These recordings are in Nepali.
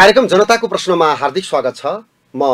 कार्यक्रम जनताको प्रश्नमा हार्दिक स्वागत छ म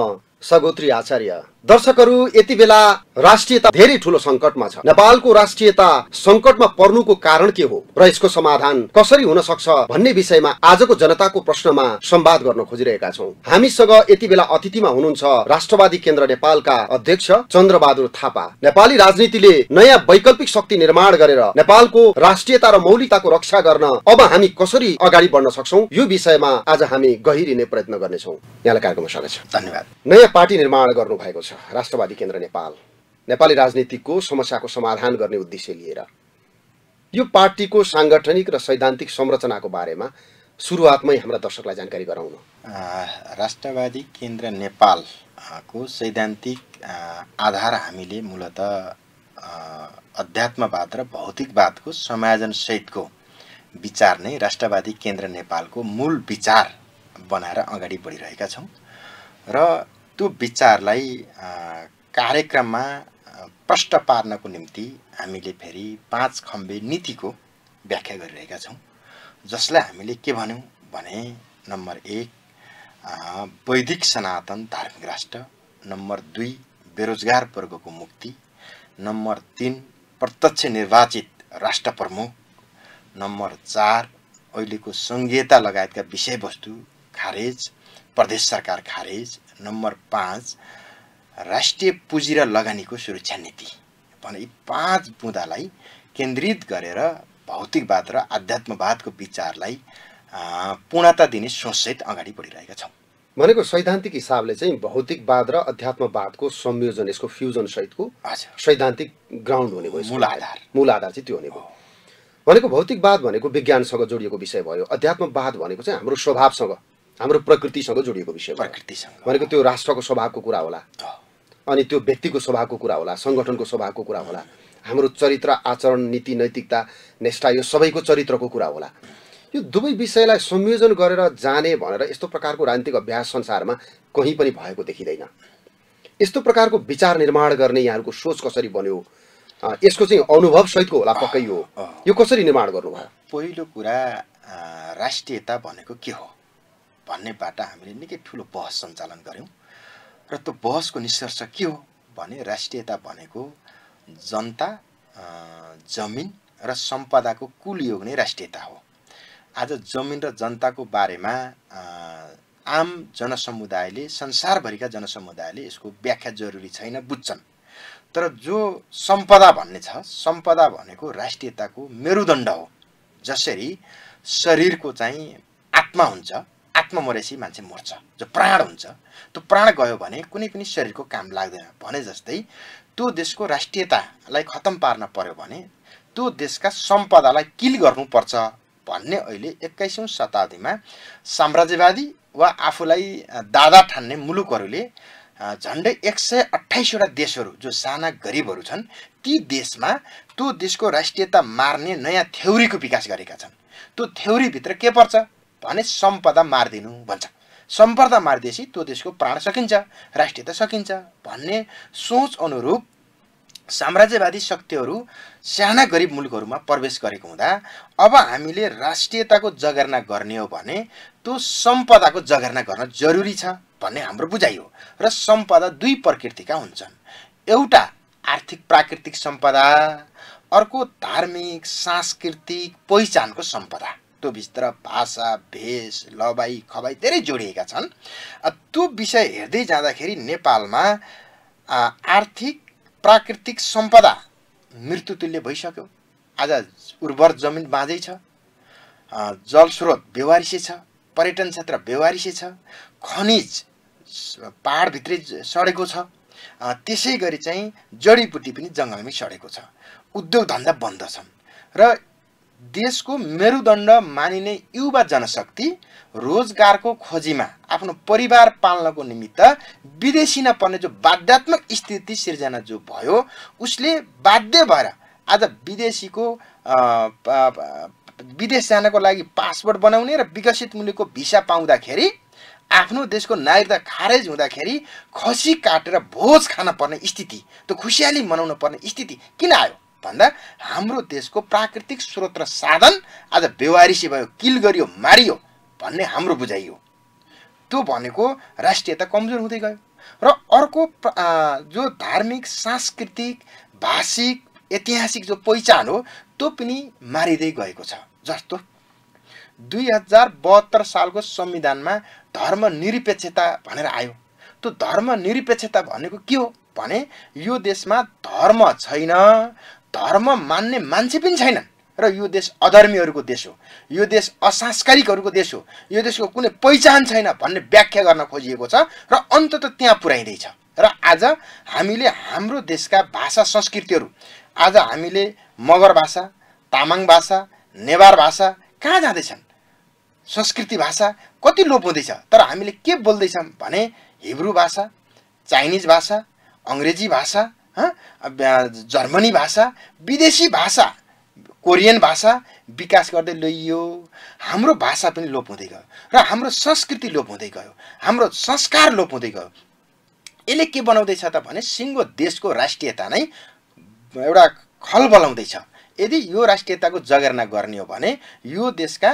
सगोत्री आचार्य दर्शकहरू यति बेला राष्ट्रियता धेरै ठुलो संकटमा छ नेपालको राष्ट्रियता संकटमा पर्नुको कारण के हो र यसको समाधान कसरी हुन सक्छ भन्ने विषयमा आजको जनताको प्रश्नमा संवाद गर्न खोजिरहेका छौँ हामीसँग यति बेला अतिथिमा हुनुहुन्छ राष्ट्रवादी केन्द्र नेपालका अध्यक्ष चन्द्रबहादुर थापा नेपाली राजनीतिले नयाँ वैकल्पिक शक्ति निर्माण गरेर नेपालको राष्ट्रियता र मौलिकताको रक्षा गर्न अब हामी कसरी अगाडि बढ्न सक्छौ यो विषयमा आज हामी गहिरिने प्रयत्न गर्नेछौँ यहाँलाई कार्यक्रममा स्वागत छ धन्यवाद नयाँ पार्टी निर्माण गर्नु भएको छ राष्ट्रवादी केन्द्र नेपाल नेपाली राजनीतिको समस्याको समाधान गर्ने उद्देश्य लिएर यो पार्टीको साङ्गठनिक र सैद्धान्तिक संरचनाको बारेमा सुरुवातमै हाम्रा दर्शकलाई जानकारी गराउनु राष्ट्रवादी केन्द्र नेपालको सैद्धान्तिक आधार हामीले मूलत अध्यात्मवाद र भौतिकवादको समायोजनसहितको विचार नै राष्ट्रवादी केन्द्र नेपालको मूल विचार बनाएर अगाडि बढिरहेका छौँ र त्यो विचारलाई कार्यक्रममा प्रष्ट पार्नको निम्ति हामीले फेरि पाँच खम्बे नीतिको व्याख्या गरिरहेका छौँ जसलाई हामीले के भन्यौँ भने नम्बर एक वैदिक सनातन धार्मिक राष्ट्र नम्बर दुई बेरोजगार वर्गको मुक्ति नम्बर तिन प्रत्यक्ष निर्वाचित राष्ट्र प्रमुख नम्बर चार अहिलेको सङ्घीयता लगायतका विषयवस्तु खारेज प्रदेश सरकार खारेज नम्बर पाँच राष्ट्रिय पुँजी र लगानीको सुरक्षा नीति भने यी पाँच बुँदालाई केन्द्रित गरेर भौतिकवाद र आध्यात्मवादको विचारलाई पूर्णता दिने सोचसहित अगाडि बढिरहेका छौँ भनेको सैद्धान्तिक हिसाबले चाहिँ भौतिकवाद र अध्यात्मवादको संयोजन यसको फ्युजन सहितको सैद्धान्तिक ग्राउन्ड हुने भयो मूल आधार मूल आधार चाहिँ त्यो हुने भयो भनेको भौतिकवाद भनेको विज्ञानसँग जोडिएको विषय भयो अध्यात्मवाद भनेको चाहिँ हाम्रो स्वभावसँग हाम्रो प्रकृतिसँग जोडिएको विषय प्रकृतिसँग भनेको त्यो राष्ट्रको स्वभावको कुरा होला अनि त्यो व्यक्तिको स्वभावको कुरा होला सङ्गठनको स्वभावको कुरा होला हाम्रो चरित्र आचरण नीति नैतिकता निष्ठा यो सबैको चरित्रको कुरा होला यो दुवै विषयलाई संयोजन गरेर जाने भनेर यस्तो प्रकारको राजनीतिक अभ्यास संसारमा कहीँ पनि भएको देखिँदैन यस्तो प्रकारको विचार निर्माण गर्ने यहाँहरूको सोच कसरी बन्यो यसको चाहिँ अनुभव सहितको होला पक्कै हो यो कसरी निर्माण गर्नुभयो पहिलो कुरा राष्ट्रियता भनेको के हो भन्नेबाट हामीले निकै ठुलो बहस सञ्चालन गऱ्यौँ र त्यो बहसको निष्कर्ष के हो भने राष्ट्रियता भनेको जनता जमिन र सम्पदाको कुल योग नै राष्ट्रियता हो आज जमिन र जनताको बारेमा आम जनसमुदायले संसारभरिका जनसमुदायले यसको व्याख्या जरुरी छैन बुझ्छन् तर जो सम्पदा भन्ने छ सम्पदा भनेको राष्ट्रियताको मेरुदण्ड हो जसरी शरीरको चाहिँ आत्मा हुन्छ आत्ममरेसी मान्छे मर्छ जो प्राण हुन्छ त्यो प्राण गयो भने कुनै पनि शरीरको काम लाग्दैन भने जस्तै त्यो देशको राष्ट्रियतालाई खतम पार्न पर्यो भने त्यो देशका सम्पदालाई किल गर्नुपर्छ भन्ने अहिले एक्काइसौँ शताब्दीमा साम्राज्यवादी वा आफूलाई दादा ठान्ने मुलुकहरूले झन्डै एक सय अठाइसवटा देशहरू जो साना गरिबहरू छन् ती देशमा त्यो देशको राष्ट्रियता मार्ने नयाँ थ्योरीको विकास गरेका छन् त्यो थ्योरीभित्र के पर्छ भने सम्पदा मारिदिनु भन्छ सम्पदा मारिदिएपछि त्यो देशको प्राण सकिन्छ राष्ट्रियता सकिन्छ भन्ने सोच अनुरूप साम्राज्यवादी शक्तिहरू साना गरिब मुलुकहरूमा प्रवेश गरेको हुँदा अब हामीले राष्ट्रियताको जगेर्ना गर्ने हो भने त्यो सम्पदाको जगेर्ना गर्न जरुरी छ भन्ने हाम्रो बुझाइ हो र सम्पदा दुई प्रकृतिका हुन्छन् एउटा आर्थिक प्राकृतिक सम्पदा अर्को धार्मिक सांस्कृतिक पहिचानको सम्पदा तत्त्वभित्र भाषा भेष लवाई खबाई धेरै जोडिएका छन् त्यो विषय हेर्दै जाँदाखेरि नेपालमा आर्थिक प्राकृतिक सम्पदा मृत्युतुल्य भइसक्यो आज उर्वर जमिन बाँझै छ जलस्रोत व्यवहारिसे छ पर्यटन क्षेत्र व्यवहारिसे छ खनिज पाहाडभित्रै सडेको छ त्यसै गरी चाहिँ जडीबुटी पनि जङ्गलमै सडेको छ उद्योग धन्दा बन्द छन् र देशको मेरुदण्ड मानिने युवा जनशक्ति रोजगारको खोजीमा आफ्नो परिवार पाल्नको निमित्त विदेशी नपर्ने जो बाध्यात्मक स्थिति सिर्जना जो भयो उसले बाध्य भएर आज विदेशीको विदेश जानको लागि पासपोर्ट बनाउने र विकसित मूल्यको भिसा पाउँदाखेरि आफ्नो देशको नागरिकता खारेज हुँदाखेरि खसी काटेर भोज खान पर्ने स्थिति त्यो खुसियाली मनाउनु पर्ने स्थिति किन आयो भन्दा हाम्रो देशको प्राकृतिक स्रोत र साधन आज बेवारिसी भयो किल गरियो मारियो भन्ने हाम्रो बुझाइयो त्यो भनेको राष्ट्रियता कमजोर हुँदै गयो र अर्को जो धार्मिक सांस्कृतिक भाषिक ऐतिहासिक जो पहिचान हो त्यो पनि मारिँदै गएको छ जस्तो दुई हजार बहत्तर सालको संविधानमा धर्मनिरपेक्षता भनेर आयो त्यो धर्मनिरपेक्षता भनेको के हो भने यो देशमा धर्म छैन धर्म मान्ने मान्छे पनि छैनन् र यो देश अधर्मीहरूको देश हो यो देश असांस्कारिकहरूको देश हो यो देशको कुनै पहिचान छैन भन्ने व्याख्या गर्न खोजिएको छ र अन्तत त्यहाँ पुर्याइँदैछ र आज हामीले हाम्रो देशका भाषा संस्कृतिहरू आज हामीले मगर भाषा तामाङ भाषा नेवार भाषा कहाँ जाँदैछन् संस्कृति भाषा कति लोप हुँदैछ तर हामीले के बोल्दैछौँ भने हिब्रू भाषा चाइनिज भाषा अङ्ग्रेजी भाषा जर्मनी भाषा विदेशी भाषा कोरियन भाषा विकास गर्दै लैयो हाम्रो भाषा पनि लोप हुँदै गयो र हाम्रो संस्कृति लोप हुँदै गयो हाम्रो संस्कार लोप हुँदै गयो यसले के बनाउँदैछ त भने सिङ्गो देशको राष्ट्रियता नै एउटा खलबलाउँदैछ यदि यो राष्ट्रियताको जगेर्ना गर्ने हो भने यो देशका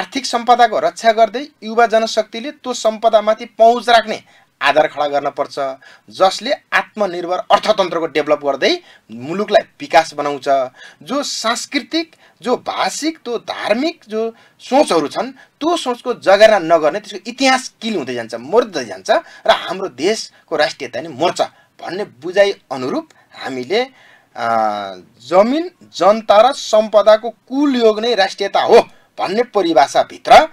आर्थिक सम्पदाको रक्षा गर्दै युवा जनशक्तिले त्यो सम्पदामाथि पहुँच राख्ने आधार खडा गर्न पर्छ जसले आत्मनिर्भर अर्थतन्त्रको डेभलप गर्दै मुलुकलाई विकास बनाउँछ जो सांस्कृतिक जो भाषिक त्यो धार्मिक जो सोचहरू छन् त्यो सोचको जगेरा नगर्ने त्यसको इतिहास किल हुँदै जान्छ मर्दै जान्छ र हाम्रो देशको राष्ट्रियता नै मर्छ भन्ने बुझाइ अनुरूप हामीले जमिन जनता र सम्पदाको कुल योग नै राष्ट्रियता हो भन्ने परिभाषाभित्र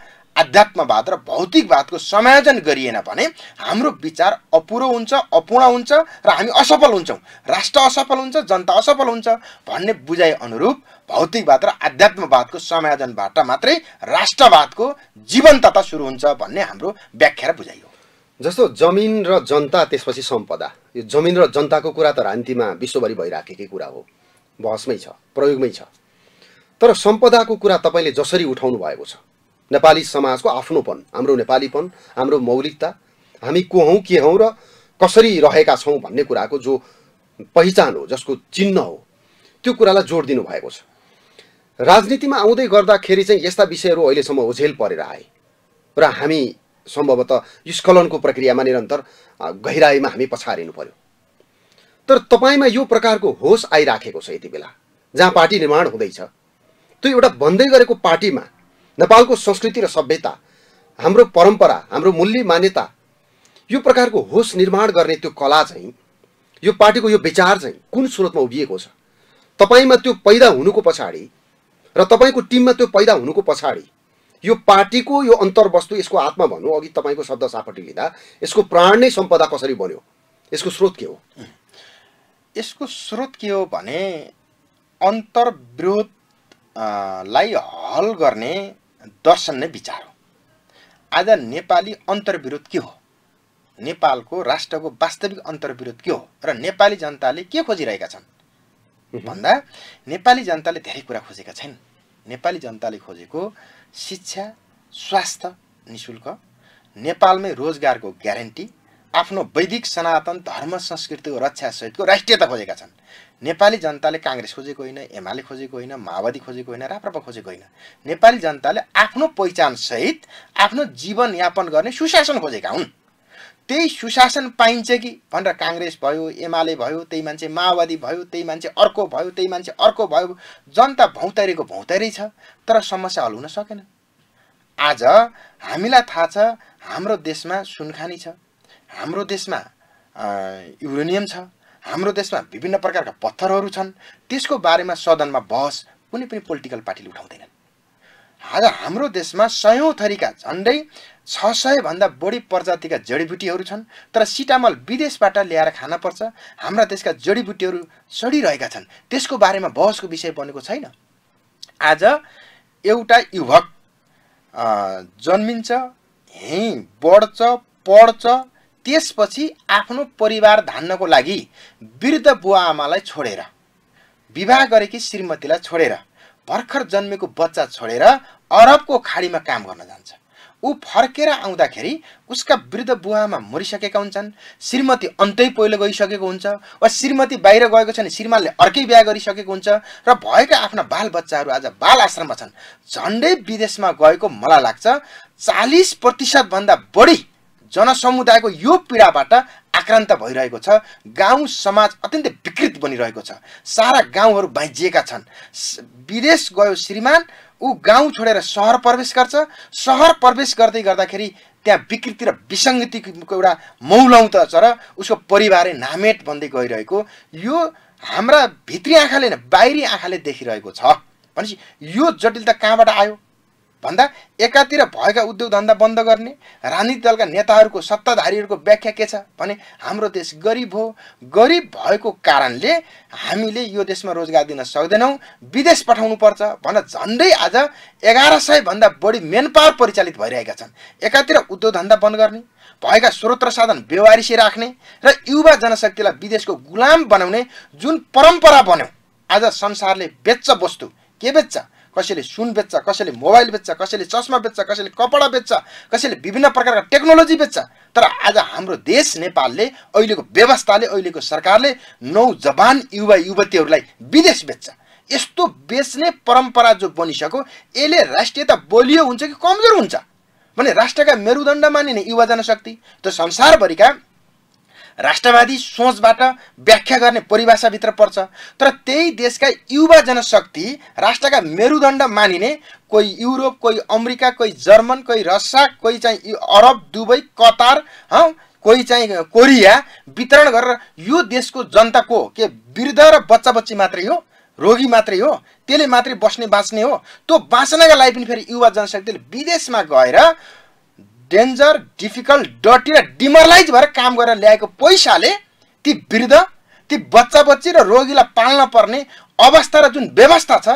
आध्यात्मवाद र भौतिकवादको समायोजन गरिएन भने हाम्रो विचार अपुरो हुन्छ अपूर्ण हुन्छ र हामी असफल हुन्छौँ राष्ट्र असफल हुन्छ जनता असफल हुन्छ भन्ने बुझाइ अनुरूप भौतिकवाद र आध्यात्मवादको समायोजनबाट मात्रै राष्ट्रवादको जीवन्तता सुरु हुन्छ भन्ने हाम्रो व्याख्या र बुझाइ हो जस्तो जमिन र जनता त्यसपछि सम्पदा यो जमिन र जनताको कुरा त रान्तिमा विश्वभरि भइराखेकै कुरा हो बहसमै छ प्रयोगमै छ तर सम्पदाको कुरा तपाईँले जसरी उठाउनु भएको छ नेपाली समाजको आफ्नोपन हाम्रो नेपालीपन हाम्रो मौलिकता हामी को हौँ के हौँ र कसरी रहेका छौँ भन्ने कुराको जो पहिचान हो जसको चिन्ह हो त्यो कुरालाई जोड दिनु भएको छ राजनीतिमा आउँदै गर्दाखेरि चाहिँ यस्ता विषयहरू अहिलेसम्म ओझेल परेर आए र हामी सम्भवतः स्खलनको प्रक्रियामा निरन्तर गहिराईमा हामी पछारिनु पर्यो तर तपाईँमा यो प्रकारको होस आइराखेको छ यति बेला जहाँ पार्टी निर्माण हुँदैछ त्यो एउटा भन्दै गरेको पार्टीमा नेपालको संस्कृति र सभ्यता हाम्रो परम्परा हाम्रो मूल्य मान्यता यो प्रकारको होस निर्माण गर्ने त्यो कला चाहिँ यो पार्टीको यो विचार चाहिँ कुन स्रोतमा उभिएको छ तपाईँमा त्यो पैदा हुनुको पछाडि र तपाईँको टिममा त्यो पैदा हुनुको पछाडि यो पार्टीको यो अन्तर्वस्तु यसको आत्मा भनौँ अघि तपाईँको शब्द सापट्टि लिँदा यसको प्राण नै सम्पदा कसरी बन्यो यसको स्रोत के हो यसको स्रोत के हो भने अन्तर्विरोधलाई हल गर्ने दर्शन नै विचार हो आज नेपाली अन्तर्विरोध के हो नेपालको राष्ट्रको वास्तविक अन्तर्विरोध के हो र नेपाली जनताले के खोजिरहेका छन् भन्दा नेपाली जनताले धेरै कुरा खोजेका छैन नेपाली जनताले खोजेको शिक्षा स्वास्थ्य नि शुल्क नेपालमै रोजगारको ग्यारेन्टी आफ्नो वैदिक सनातन धर्म संस्कृतिको रक्षासहितको राष्ट्रियता खोजेका छन् नेपाली जनताले काङ्ग्रेस खोजेको होइन एमाले खोजेको होइन माओवादी खोजेको होइन राप्रपा खोजेको होइन नेपाली जनताले आफ्नो पहिचानसहित आफ्नो जीवनयापन गर्ने सुशासन खोजेका हुन् त्यही सुशासन पाइन्छ कि भनेर काङ्ग्रेस भयो एमाले भयो त्यही मान्छे माओवादी भयो त्यही मान्छे अर्को भयो त्यही मान्छे अर्को भयो जनता भौतारीको भौतारी छ तर समस्या हल हुन सकेन आज हामीलाई थाहा छ हाम्रो देशमा सुनखानी छ हाम्रो देशमा युरेनियम छ हाम्रो देशमा विभिन्न प्रकारका पत्थरहरू छन् त्यसको बारेमा सदनमा बहस कुनै पनि पोलिटिकल पार्टीले उठाउँदैनन् आज हाम्रो देशमा सयौँ थरीका झन्डै छ सयभन्दा बढी प्रजातिका जडीबुटीहरू छन् तर सिटामल विदेशबाट ल्याएर खान पर्छ हाम्रा देशका जडीबुटीहरू सडिरहेका छन् त्यसको बारेमा बहसको विषय बनेको छैन आज एउटा युवक जन्मिन्छ हिँ बढ्छ पढ्छ त्यसपछि आफ्नो परिवार धान्नको लागि वृद्ध बुवा आमालाई छोडेर विवाह गरेकी श्रीमतीलाई छोडेर भर्खर जन्मेको बच्चा छोडेर अरबको खाडीमा काम गर्न जान्छ ऊ फर्केर आउँदाखेरि उसका वृद्ध बुवामा मरिसकेका हुन्छन् श्रीमती अन्तै पहिलो गइसकेको हुन्छ वा श्रीमती बाहिर गएको छ भने श्रीमानले अर्कै बिहा गरिसकेको हुन्छ र भएका आफ्ना बालबच्चाहरू आज बाल आश्रममा छन् झन्डै विदेशमा गएको मलाई लाग्छ चालिस प्रतिशतभन्दा बढी जनसमुदायको यो पीडाबाट आक्रान्त भइरहेको छ गाउँ समाज अत्यन्तै विकृत बनिरहेको छ सारा गाउँहरू भाइजिएका छन् विदेश गयो श्रीमान ऊ गाउँ छोडेर सहर प्रवेश गर्छ सहर प्रवेश गर्दै गर्दाखेरि त्यहाँ विकृति र विसङ्गतिको एउटा मौलाउँ त छ र उसको परिवारै नामेट बन्दै गइरहेको यो हाम्रा भित्री आँखाले बाहिरी आँखाले देखिरहेको छ भनेपछि यो जटिलता कहाँबाट आयो भन्दा एकातिर भएका उद्योग धन्दा बन्द गर्ने राजनीतिक दलका नेताहरूको सत्ताधारीहरूको व्याख्या के छ भने हाम्रो देश गरिब हो गरिब भएको कारणले हामीले यो देशमा रोजगार दिन सक्दैनौँ विदेश पठाउनु पर्छ भनेर झन्डै आज एघार सयभन्दा बढी मेन पावर परिचालित भइरहेका छन् एकातिर उद्योग धन्दा बन्द गर्ने भएका स्रोत र साधन व्यवहारिसी राख्ने र युवा जनशक्तिलाई विदेशको गुलाम बनाउने जुन परम्परा बन्यो आज संसारले बेच्छ वस्तु के बेच्छ कसैले सुन बेच्छ कसैले मोबाइल बेच्छ कसैले चस्मा बेच्छ कसैले कपडा बेच्छ कसैले विभिन्न प्रकारका टेक्नोलोजी बेच्छ तर आज हाम्रो देश नेपालले अहिलेको व्यवस्थाले अहिलेको सरकारले नौजवान युवा युवतीहरूलाई विदेश बेच्छ यस्तो बेच्ने परम्परा जो बनिसक्यो यसले राष्ट्रियता बलियो हुन्छ कि कमजोर हुन्छ भने राष्ट्रका मेरुदण्ड मानिने युवा जनशक्ति त संसारभरिका राष्ट्रवादी सोचबाट व्याख्या गर्ने परिभाषाभित्र पर्छ तर त्यही देशका युवा जनशक्ति राष्ट्रका मेरुदण्ड मानिने कोही युरोप कोही अमेरिका कोही जर्मन कोही रसिया कोही चाहिँ अरब दुबई कतार हँ कोही चाहिँ कोरिया वितरण गरेर यो देशको जनताको के वृद्ध र बच्चा बच्ची मात्रै हो रोगी मात्रै हो त्यसले मात्रै बस्ने बाँच्ने हो त्यो बाँच्नका लागि पनि फेरि युवा जनशक्तिले विदेशमा गएर डेन्जर डिफिकल्ट डटी र डिमरलाइज भएर काम गरेर ल्याएको पैसाले ती वृद्ध ती बच्चा बच्ची र रोगीलाई पाल्न पर्ने अवस्था र जुन व्यवस्था छ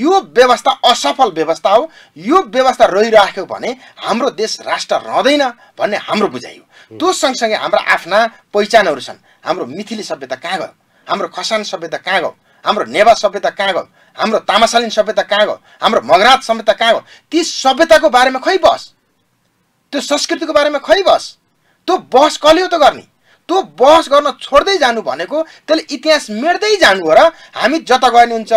यो व्यवस्था असफल व्यवस्था हो यो व्यवस्था रहिराख्यो भने हाम्रो देश राष्ट्र रहँदैन भन्ने हाम्रो बुझाइ हो त्यो सँगसँगै हाम्रा आफ्ना पहिचानहरू छन् हाम्रो मिथिली सभ्यता कहाँ गयो हाम्रो खसान सभ्यता कहाँ गयो हाम्रो नेवा सभ्यता कहाँ गयो हाम्रो तामासालिन सभ्यता कहाँ गयो हाम्रो मगराज सभ्यता कहाँ गयो ती सभ्यताको बारेमा खै बस त्यो संस्कृतिको बारेमा खै बस त्यो बस कसले त गर्ने त्यो बहस गर्न छोड्दै जानु भनेको त्यसले इतिहास मेट्दै जानु हो र हामी जता गयो नि हुन्छ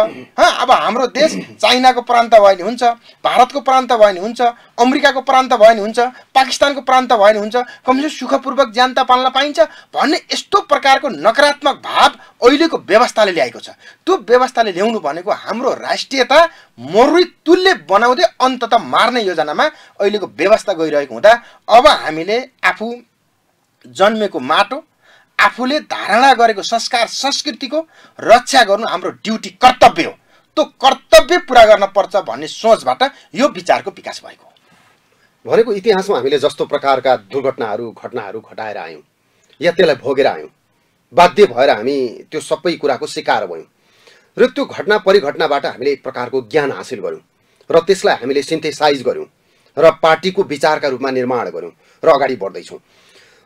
अब हाम्रो देश चाइनाको प्रान्त भयो नि हुन्छ भारतको प्रान्त भयो नि हुन्छ अमेरिकाको प्रान्त भयो नि हुन्छ पाकिस्तानको प्रान्त भयो नि हुन्छ कमसे सुखपूर्वक ज्यानता पाल्न पाइन्छ भन्ने यस्तो प्रकारको नकारात्मक भाव अहिलेको व्यवस्थाले ल्याएको छ त्यो व्यवस्थाले ल्याउनु भनेको हाम्रो राष्ट्रियता मरुरी तुल्य बनाउँदै अन्तत मार्ने योजनामा अहिलेको व्यवस्था गइरहेको हुँदा अब हामीले आफू जन्मेको माटो आफूले धारणा गरेको संस्कार संस्कृतिको रक्षा गर्नु हाम्रो ड्युटी कर्तव्य हो त्यो कर्तव्य पुरा गर्न पर्छ भन्ने सोचबाट यो विचारको विकास भएको भनेको इतिहासमा हामीले जस्तो प्रकारका दुर्घटनाहरू घटनाहरू घटाएर आयौँ या त्यसलाई भोगेर आयौँ बाध्य भएर हामी त्यो सबै कुराको सिकार भयौँ र त्यो घटना परिघटनाबाट हामीले एक प्रकारको ज्ञान हासिल गऱ्यौँ र त्यसलाई हामीले सिन्थेसाइज गऱ्यौँ र पार्टीको विचारका रूपमा निर्माण गऱ्यौँ र अगाडि बढ्दैछौँ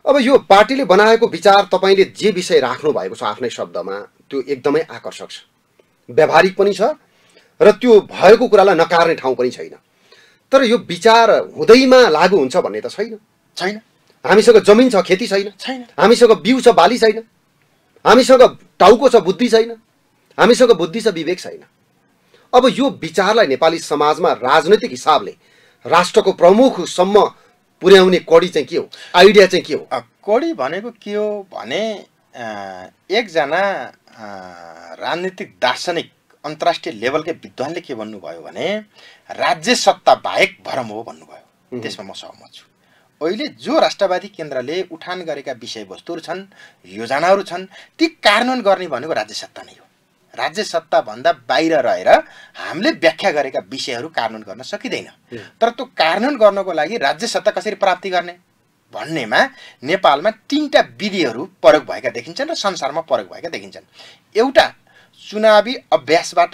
अब यो पार्टीले बनाएको विचार तपाईँले जे विषय राख्नु भएको छ आफ्नै शब्दमा त्यो एकदमै आकर्षक छ व्यावहारिक पनि छ र त्यो भएको कुरालाई नकार्ने ठाउँ पनि छैन तर यो विचार हुँदैमा लागु हुन्छ भन्ने त छैन छैन हामीसँग जमिन छ खेती छैन छैन हामीसँग बिउ छ बाली छैन हामीसँग टाउको छ बुद्धि छैन हामीसँग बुद्धि छ विवेक छैन अब यो विचारलाई नेपाली समाजमा राजनैतिक हिसाबले राष्ट्रको प्रमुखसम्म पुर्याउने कडी चाहिँ के हो आइडिया चाहिँ के हो कडी भनेको के हो भने एकजना राजनीतिक दार्शनिक अन्तर्राष्ट्रिय लेभलकै विद्वानले के भन्नुभयो भने राज्य सत्ता बाहेक भ्रम हो भन्नुभयो त्यसमा म सहमत छु अहिले जो राष्ट्रवादी केन्द्रले उठान गरेका विषयवस्तुहरू छन् योजनाहरू छन् ती कार्यान्वयन गर्ने भनेको राज्य सत्ता नै हो राज्य सत्ताभन्दा बाहिर रहेर हामीले व्याख्या गरेका विषयहरू कानुन गर्न सकिँदैन तर त्यो कानुन गर्नको लागि राज्य सत्ता कसरी प्राप्ति गर्ने भन्नेमा नेपालमा तिनवटा विधिहरू प्रयोग भएका देखिन्छन् र संसारमा प्रयोग भएका देखिन्छन् एउटा चुनावी अभ्यासबाट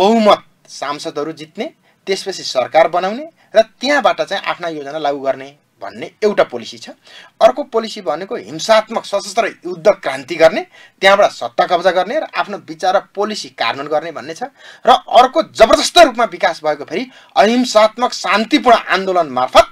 बहुमत सांसदहरू जित्ने त्यसपछि सरकार बनाउने र त्यहाँबाट चाहिँ आफ्ना योजना लागू गर्ने भन्ने एउटा पोलिसी छ अर्को पोलिसी भनेको हिंसात्मक सशस्त्र युद्ध क्रान्ति गर्ने त्यहाँबाट सत्ता कब्जा गर्ने र आफ्नो विचार र पोलिसी कार्यान्वयन गर्ने भन्ने छ र अर्को जबरजस्त रूपमा विकास भएको फेरि अहिंसात्मक शान्तिपूर्ण आन्दोलन मार्फत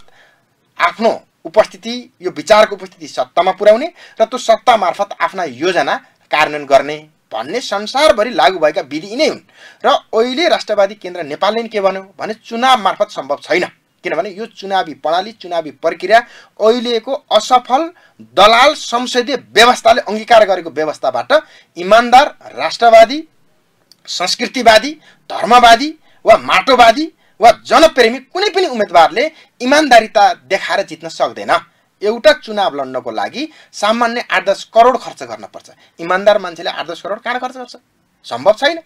आफ्नो उपस्थिति यो विचारको उपस्थिति सत्तामा पुर्याउने र त्यो सत्ता मार्फत आफ्ना योजना कार्यान्वयन गर्ने भन्ने संसारभरि लागू भएका विधि यिनै हुन् र अहिले राष्ट्रवादी केन्द्र नेपालले के भन्यो भने चुनाव मार्फत सम्भव छैन किनभने यो चुनावी प्रणाली चुनावी प्रक्रिया अहिलेको असफल दलाल संसदीय व्यवस्थाले अङ्गीकार गरेको व्यवस्थाबाट इमान्दार राष्ट्रवादी संस्कृतिवादी धर्मवादी वा माटोवादी वा जनप्रेमी कुनै पनि उम्मेदवारले इमान्दारिता देखाएर जित्न सक्दैन एउटा चुनाव लड्नको लागि सामान्य आठ दस करोड खर्च पर्छ इमान्दार मान्छेले आठ दस करोड कहाँ खर्च गर्छ सम्भव छैन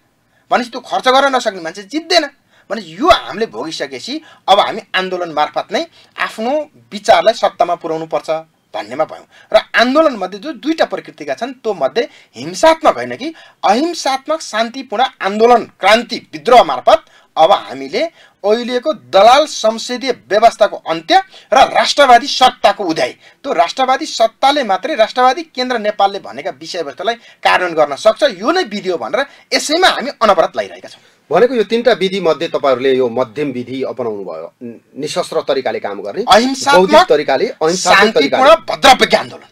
भनेपछि त्यो खर्च गर्न नसक्ने मान्छे जित्दैन भने यो हामीले भोगिसकेपछि अब हामी आन्दोलन मार्फत नै आफ्नो विचारलाई सत्तामा पुर्याउनु पर्छ भन्नेमा भयौँ र आन्दोलनमध्ये जो दुईवटा प्रकृतिका छन् त्यो मध्ये हिंसात्मक होइन कि अहिंसात्मक शान्तिपूर्ण आन्दोलन क्रान्ति विद्रोह मार्फत अब हामीले अहिलेको दलाल संसदीय व्यवस्थाको अन्त्य र राष्ट्रवादी सत्ताको उदय त्यो राष्ट्रवादी सत्ताले मात्रै राष्ट्रवादी केन्द्र नेपालले भनेका विषयवस्तुलाई कार्यान्वयन गर्न सक्छ यो नै विधि हो भनेर यसैमा हामी अनवरत लगाइरहेका छौँ भनेको यो तिनवटा विधि मध्ये तपाईँहरूले यो मध्यम विधि अपनाउनु भयो निशस्त्र तरिकाले काम गर्ने अहिंसात्मक तरिकाले भद्र आन्दोलन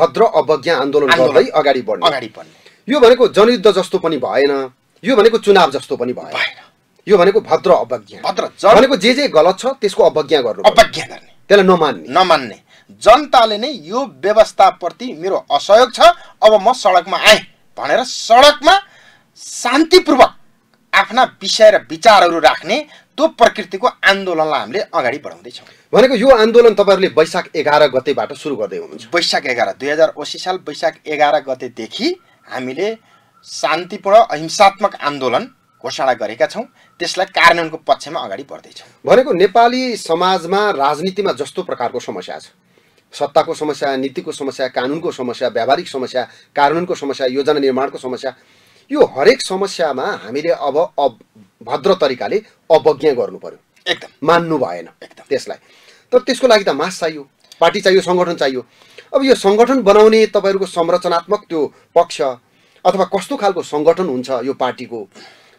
भद्र अवज्ञा आन्दोलन गर्दै अगाडि बढ्ने अगाडि बढ्ने यो भनेको जनयुद्ध जस्तो पनि भएन यो भनेको चुनाव जस्तो पनि भएन यो भनेको भद्र अवज्ञा भद्र भनेको जे जे गलत छ त्यसको अवज्ञा गर्नु अवज्ञा गर्ने त्यसलाई नमान्ने नमान्ने जनताले नै यो व्यवस्थाप्रति मेरो असहयोग छ अब म सडकमा आएँ भनेर सडकमा शान्तिपूर्वक आफ्ना विषय र विचारहरू राख्ने त्यो प्रकृतिको आन्दोलनलाई हामीले अगाडि बढाउँदैछौँ भनेको यो आन्दोलन तपाईँहरूले वैशाख एघार गतेबाट सुरु गर्दै हुनुहुन्छ वैशाख एघार दुई हजार असी साल वैशाख एघार गतेदेखि हामीले शान्तिपूर्ण अहिंसात्मक आन्दोलन घोषणा गरेका छौँ त्यसलाई कार्यान्वयनको पक्षमा अगाडि बढ्दैछौँ भनेको नेपाली समाजमा राजनीतिमा जस्तो प्रकारको समस्या छ सत्ताको समस्या नीतिको समस्या कानुनको समस्या व्यावहारिक समस्या कार्यान्वयनको समस्या योजना निर्माणको समस्या यो हरेक समस्यामा हामीले अब अभद्र तरिकाले अवज्ञा गर्नु पर्यो एकदम मान्नु भएन एकदम त्यसलाई तर त्यसको लागि त मास चाहियो पार्टी चाहियो सङ्गठन चाहियो अब यो सङ्गठन बनाउने तपाईँहरूको संरचनात्मक त्यो पक्ष अथवा कस्तो खालको सङ्गठन हुन्छ यो पार्टीको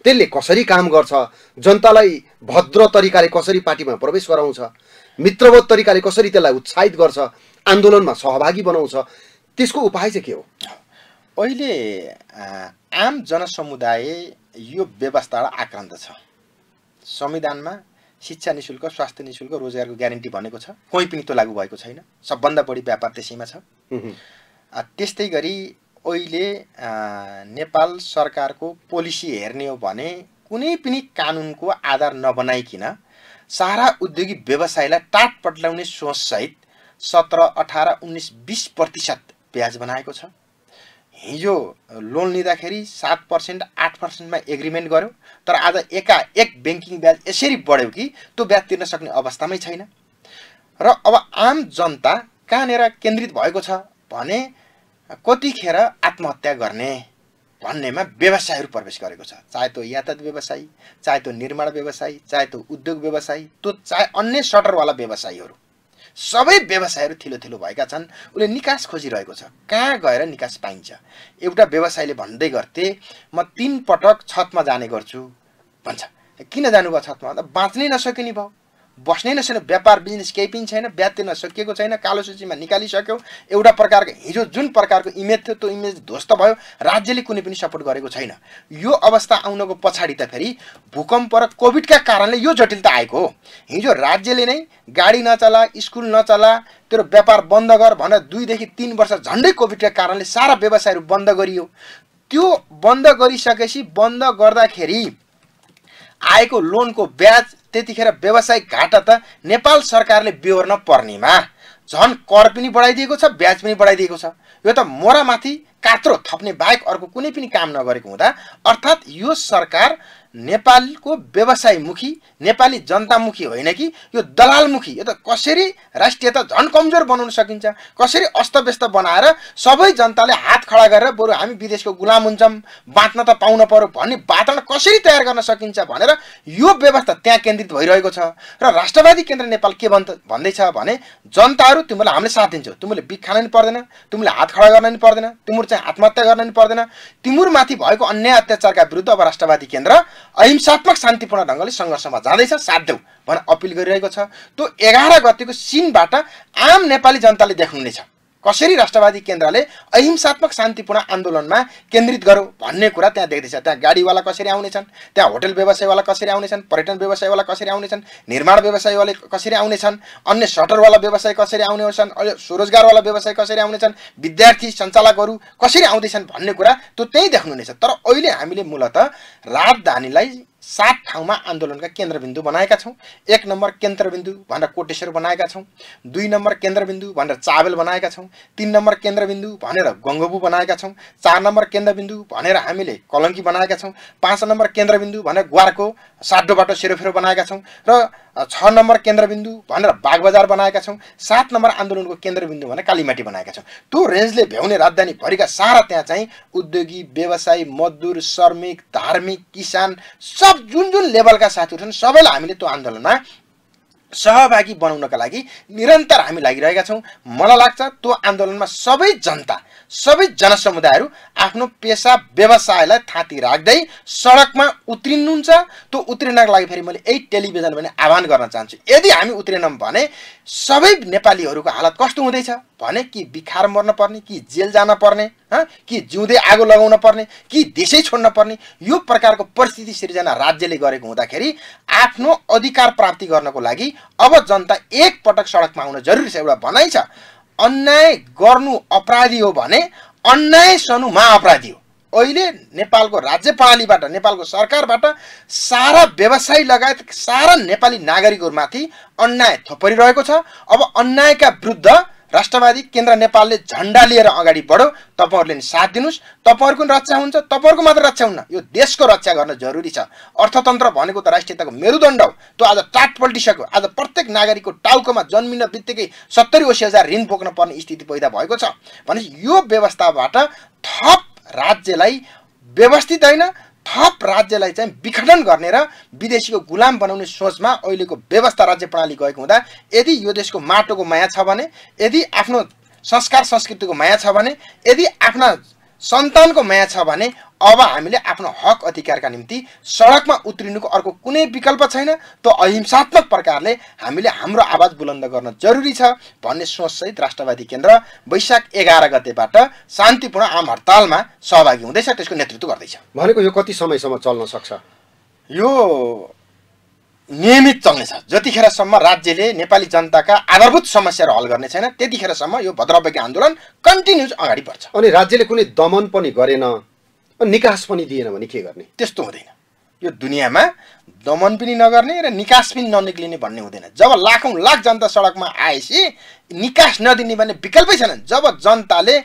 त्यसले कसरी काम गर्छ जनतालाई भद्र तरिकाले कसरी पार्टीमा प्रवेश गराउँछ मित्रवत तरिकाले कसरी त्यसलाई उत्साहित गर्छ आन्दोलनमा सहभागी बनाउँछ त्यसको उपाय चाहिँ के हो अहिले आम जनसमुदाय यो व्यवस्थाबाट आक्रान्त छ संविधानमा शिक्षा नि शुल्क स्वास्थ्य निशुल्क शुल्क रोजगारको ग्यारेन्टी भनेको छ कोही पनि त्यो लागू भएको छैन सबभन्दा बढी व्यापार त्यसैमा छ त्यस्तै गरी अहिले नेपाल सरकारको पोलिसी हेर्ने हो भने कुनै पनि कानुनको आधार नबनाइकन सारा उद्योगिक व्यवसायलाई टाट पट्याउने सोचसहित सत्र अठार उन्नाइस बिस प्रतिशत ब्याज बनाएको छ हिजो लोन लिँदाखेरि सात पर्सेन्ट आठ पर्सेन्टमा एग्रिमेन्ट गर्यो तर आज एका एक ब्याङ्किङ ब्याज यसरी बढ्यो कि त्यो ब्याज तिर्न सक्ने अवस्थामै छैन र अब आम जनता कहाँनिर केन्द्रित भएको छ भने कतिखेर आत्महत्या गर्ने भन्नेमा व्यवसायहरू प्रवेश गरेको छ चाहे त्यो यातायात व्यवसायी चाहे त्यो निर्माण व्यवसायी चाहे त्यो उद्योग व्यवसायी त्यो चाहे अन्य सटरवाला व्यवसायीहरू सबै व्यवसायहरू थिलो थिलो भएका छन् उसले निकास खोजिरहेको छ कहाँ गएर निकास पाइन्छ एउटा व्यवसायले भन्दै गर्थे म तिन पटक छतमा जाने गर्छु भन्छ किन जानुभयो छतमा त बाँच्नै नसकिने भयो बस्नै नै व्यापार बिजनेस केही पनि छैन ब्यातिर्न सकिएको छैन कालो सूचीमा निकालिसक्यो एउटा प्रकारको हिजो जुन प्रकारको इमेज थियो त्यो इमेज ध्वस्त भयो राज्यले कुनै पनि सपोर्ट गरेको छैन यो अवस्था आउनको पछाडि त फेरि भूकम्प र कोभिडका कारणले यो जटिलता आएको हो हिजो राज्यले नै गाडी नचला स्कुल नचला तेरो व्यापार बन्द गर भनेर दुईदेखि तिन वर्ष झन्डै कोभिडका कारणले सारा व्यवसायहरू बन्द गरियो त्यो बन्द गरिसकेपछि बन्द गर्दाखेरि आएको लोनको ब्याज त्यतिखेर व्यावसायिक घाटा त नेपाल सरकारले बेहोर्न पर्नेमा झन् कर पनि बढाइदिएको छ ब्याज पनि बढाइदिएको छ यो त मोरामाथि कात्रो थप्ने बाहेक अर्को कुनै पनि काम नगरेको हुँदा अर्थात् यो सरकार नेपालको व्यवसायमुखी नेपाली जनतामुखी होइन कि यो दलालमुखी यो त कसरी राष्ट्रियता झन् कमजोर बनाउन सकिन्छ कसरी अस्तव्यस्त बनाएर सबै जनताले हात खडा गरेर बरु हामी विदेशको गुलाम हुन्छौँ बाँच्न त पाउन पऱ्यो भन्ने वातावरण कसरी तयार गर्न सकिन्छ भनेर यो व्यवस्था त्यहाँ केन्द्रित भइरहेको छ र राष्ट्रवादी केन्द्र नेपाल के भन् भन्दैछ भने जनताहरू तिमीलाई हामीले साथ दिन्छौ तिमीले बिख खान नि पर्दैन तिमीले हात खडा गर्न नि पर्दैन तिम्रो चाहिँ आत्महत्या गर्न नि पर्दैन तिमीहरूमाथि भएको अन्याय अत्याचारका विरुद्ध अब राष्ट्रवादी केन्द्र अहिंसात्मक शान्तिपूर्ण ढङ्गले सङ्घर्षमा जाँदैछ साथ देऊ भनेर अपिल गरिरहेको छ त्यो एघार गतिको सिनबाट आम नेपाली जनताले देख्नुहुनेछ कसरी राष्ट्रवादी केन्द्रले अहिंसात्मक शान्तिपूर्ण आन्दोलनमा केन्द्रित गर्यो भन्ने कुरा त्यहाँ देख्दैछ त्यहाँ गाडीवाला कसरी आउनेछन् त्यहाँ होटल व्यवसायवाला कसरी आउनेछन् पर्यटन व्यवसायवाला कसरी आउनेछन् निर्माण व्यवसायवाले कसरी आउनेछन् अन्य सटरवाला व्यवसाय कसरी आउने छन् स्वरोजगारवाला व्यवसाय कसरी आउनेछन् विद्यार्थी सञ्चालकहरू कसरी आउँदैछन् भन्ने कुरा त्यो त्यहीँ देख्नुहुनेछ तर अहिले हामीले मूलत राजधानीलाई सात ठाउँमा आन्दोलनका केन्द्रबिन्दु बनाएका छौँ एक नम्बर केन्द्रबिन्दु भनेर कोटेश्वर बनाएका छौँ दुई नम्बर केन्द्रबिन्दु भनेर चावेल बनाएका छौँ तिन नम्बर केन्द्रबिन्दु भनेर गङ्गबु बनाएका छौँ चार नम्बर केन्द्रबिन्दु भनेर हामीले कलङ्की बनाएका छौँ पाँच नम्बर केन्द्रबिन्दु भनेर ग्वारको बाटो सेरोफेरो बनाएका छौँ र छ नम्बर केन्द्रबिन्दु भनेर बागबजार बनाएका छौँ सात नम्बर आन्दोलनको केन्द्रबिन्दु भनेर कालीमाटी बनाएका छौँ त्यो रेन्जले भ्याउने राजधानीभरिका सारा त्यहाँ चाहिँ उद्योगी व्यवसायी मजदुर श्रमिक धार्मिक किसान सब जुन जुन लेभलका साथीहरू छन् सबैलाई हामीले त्यो आन्दोलनमा सहभागी बनाउनका लागि निरन्तर हामी लागिरहेका छौँ मलाई लाग्छ त्यो आन्दोलनमा सबै जनता सबै जनसमुदायहरू आफ्नो पेसा व्यवसायलाई थाँती राख्दै सडकमा उत्रिनुहुन्छ त्यो उत्रिनको लागि फेरि मैले यही टेलिभिजन पनि आह्वान गर्न चाहन्छु यदि हामी उत्रिनौँ भने सबै नेपालीहरूको हालत कस्तो हुँदैछ भने कि बिखार मर्न पर्ने कि जेल जान पर्ने कि जिउँदै आगो लगाउन पर्ने कि देशै छोड्न पर्ने यो प्रकारको परिस्थिति सिर्जना राज्यले गरेको हुँदाखेरि आफ्नो अधिकार प्राप्ति गर्नको लागि अब जनता एकपटक सडकमा आउन जरुरी छ एउटा भनाइ छ अन्याय गर्नु अपराधी हो भने अन्याय सनु महाअपराधी हो अहिले नेपालको राज्य प्रणालीबाट नेपालको सरकारबाट सारा व्यवसायी लगायत सारा नेपाली नागरिकहरूमाथि अन्याय थपरिरहेको छ अब अन्यायका विरुद्ध राष्ट्रवादी केन्द्र नेपालले झन्डा लिएर अगाडि बढो तपाईँहरूले नि साथ दिनुहोस् तपाईँहरूको पनि रक्षा हुन्छ तपाईँहरूको मात्र रक्षा हुन्न यो देशको रक्षा गर्न जरुरी छ अर्थतन्त्र भनेको त राष्ट्रियताको मेरुदण्ड हो त्यो आज टाट पल्टिसक्यो आज प्रत्येक नागरिकको टाउकोमा जन्मिन बित्तिकै सत्तरी असी हजार ऋण बोक्न पर्ने स्थिति पैदा भएको छ भने यो व्यवस्थाबाट थप राज्यलाई व्यवस्थित होइन थप राज्यलाई चाहिँ विघटन गर्ने र विदेशीको गुलाम बनाउने सोचमा अहिलेको व्यवस्था राज्य प्रणाली गएको हुँदा यदि यो देशको माटोको माया छ भने यदि आफ्नो संस्कार संस्कृतिको माया छ भने यदि आफ्ना सन्तानको माया छ भने अब हामीले आफ्नो हक अधिकारका निम्ति सडकमा उत्रिनुको अर्को कुनै विकल्प छैन त अहिंसात्मक प्रकारले हामीले हाम्रो आवाज बुलन्द गर्न जरुरी छ भन्ने सोचसहित राष्ट्रवादी केन्द्र वैशाख एघार गतेबाट शान्तिपूर्ण आम हडतालमा सहभागी हुँदैछ त्यसको नेतृत्व गर्दैछ भनेको यो कति समयसम्म चल्न सक्छ यो नियमित चल्नेछ जतिखेरसम्म राज्यले नेपाली जनताका आधारभूत समस्याहरू हल गर्ने छैन त्यतिखेरसम्म यो भद्रव्यज्ञ आन्दोलन कन्टिन्युस अगाडि बढ्छ अनि राज्यले कुनै दमन पनि गरेन निकास पनि दिएन भने के गर्ने त्यस्तो हुँदैन यो दुनियाँमा दमन पनि नगर्ने र निकास पनि ननिक्लिने भन्ने हुँदैन जब लाखौँ लाख जनता सडकमा आएपछि निकास नदिने भन्ने विकल्पै छैन जब जनताले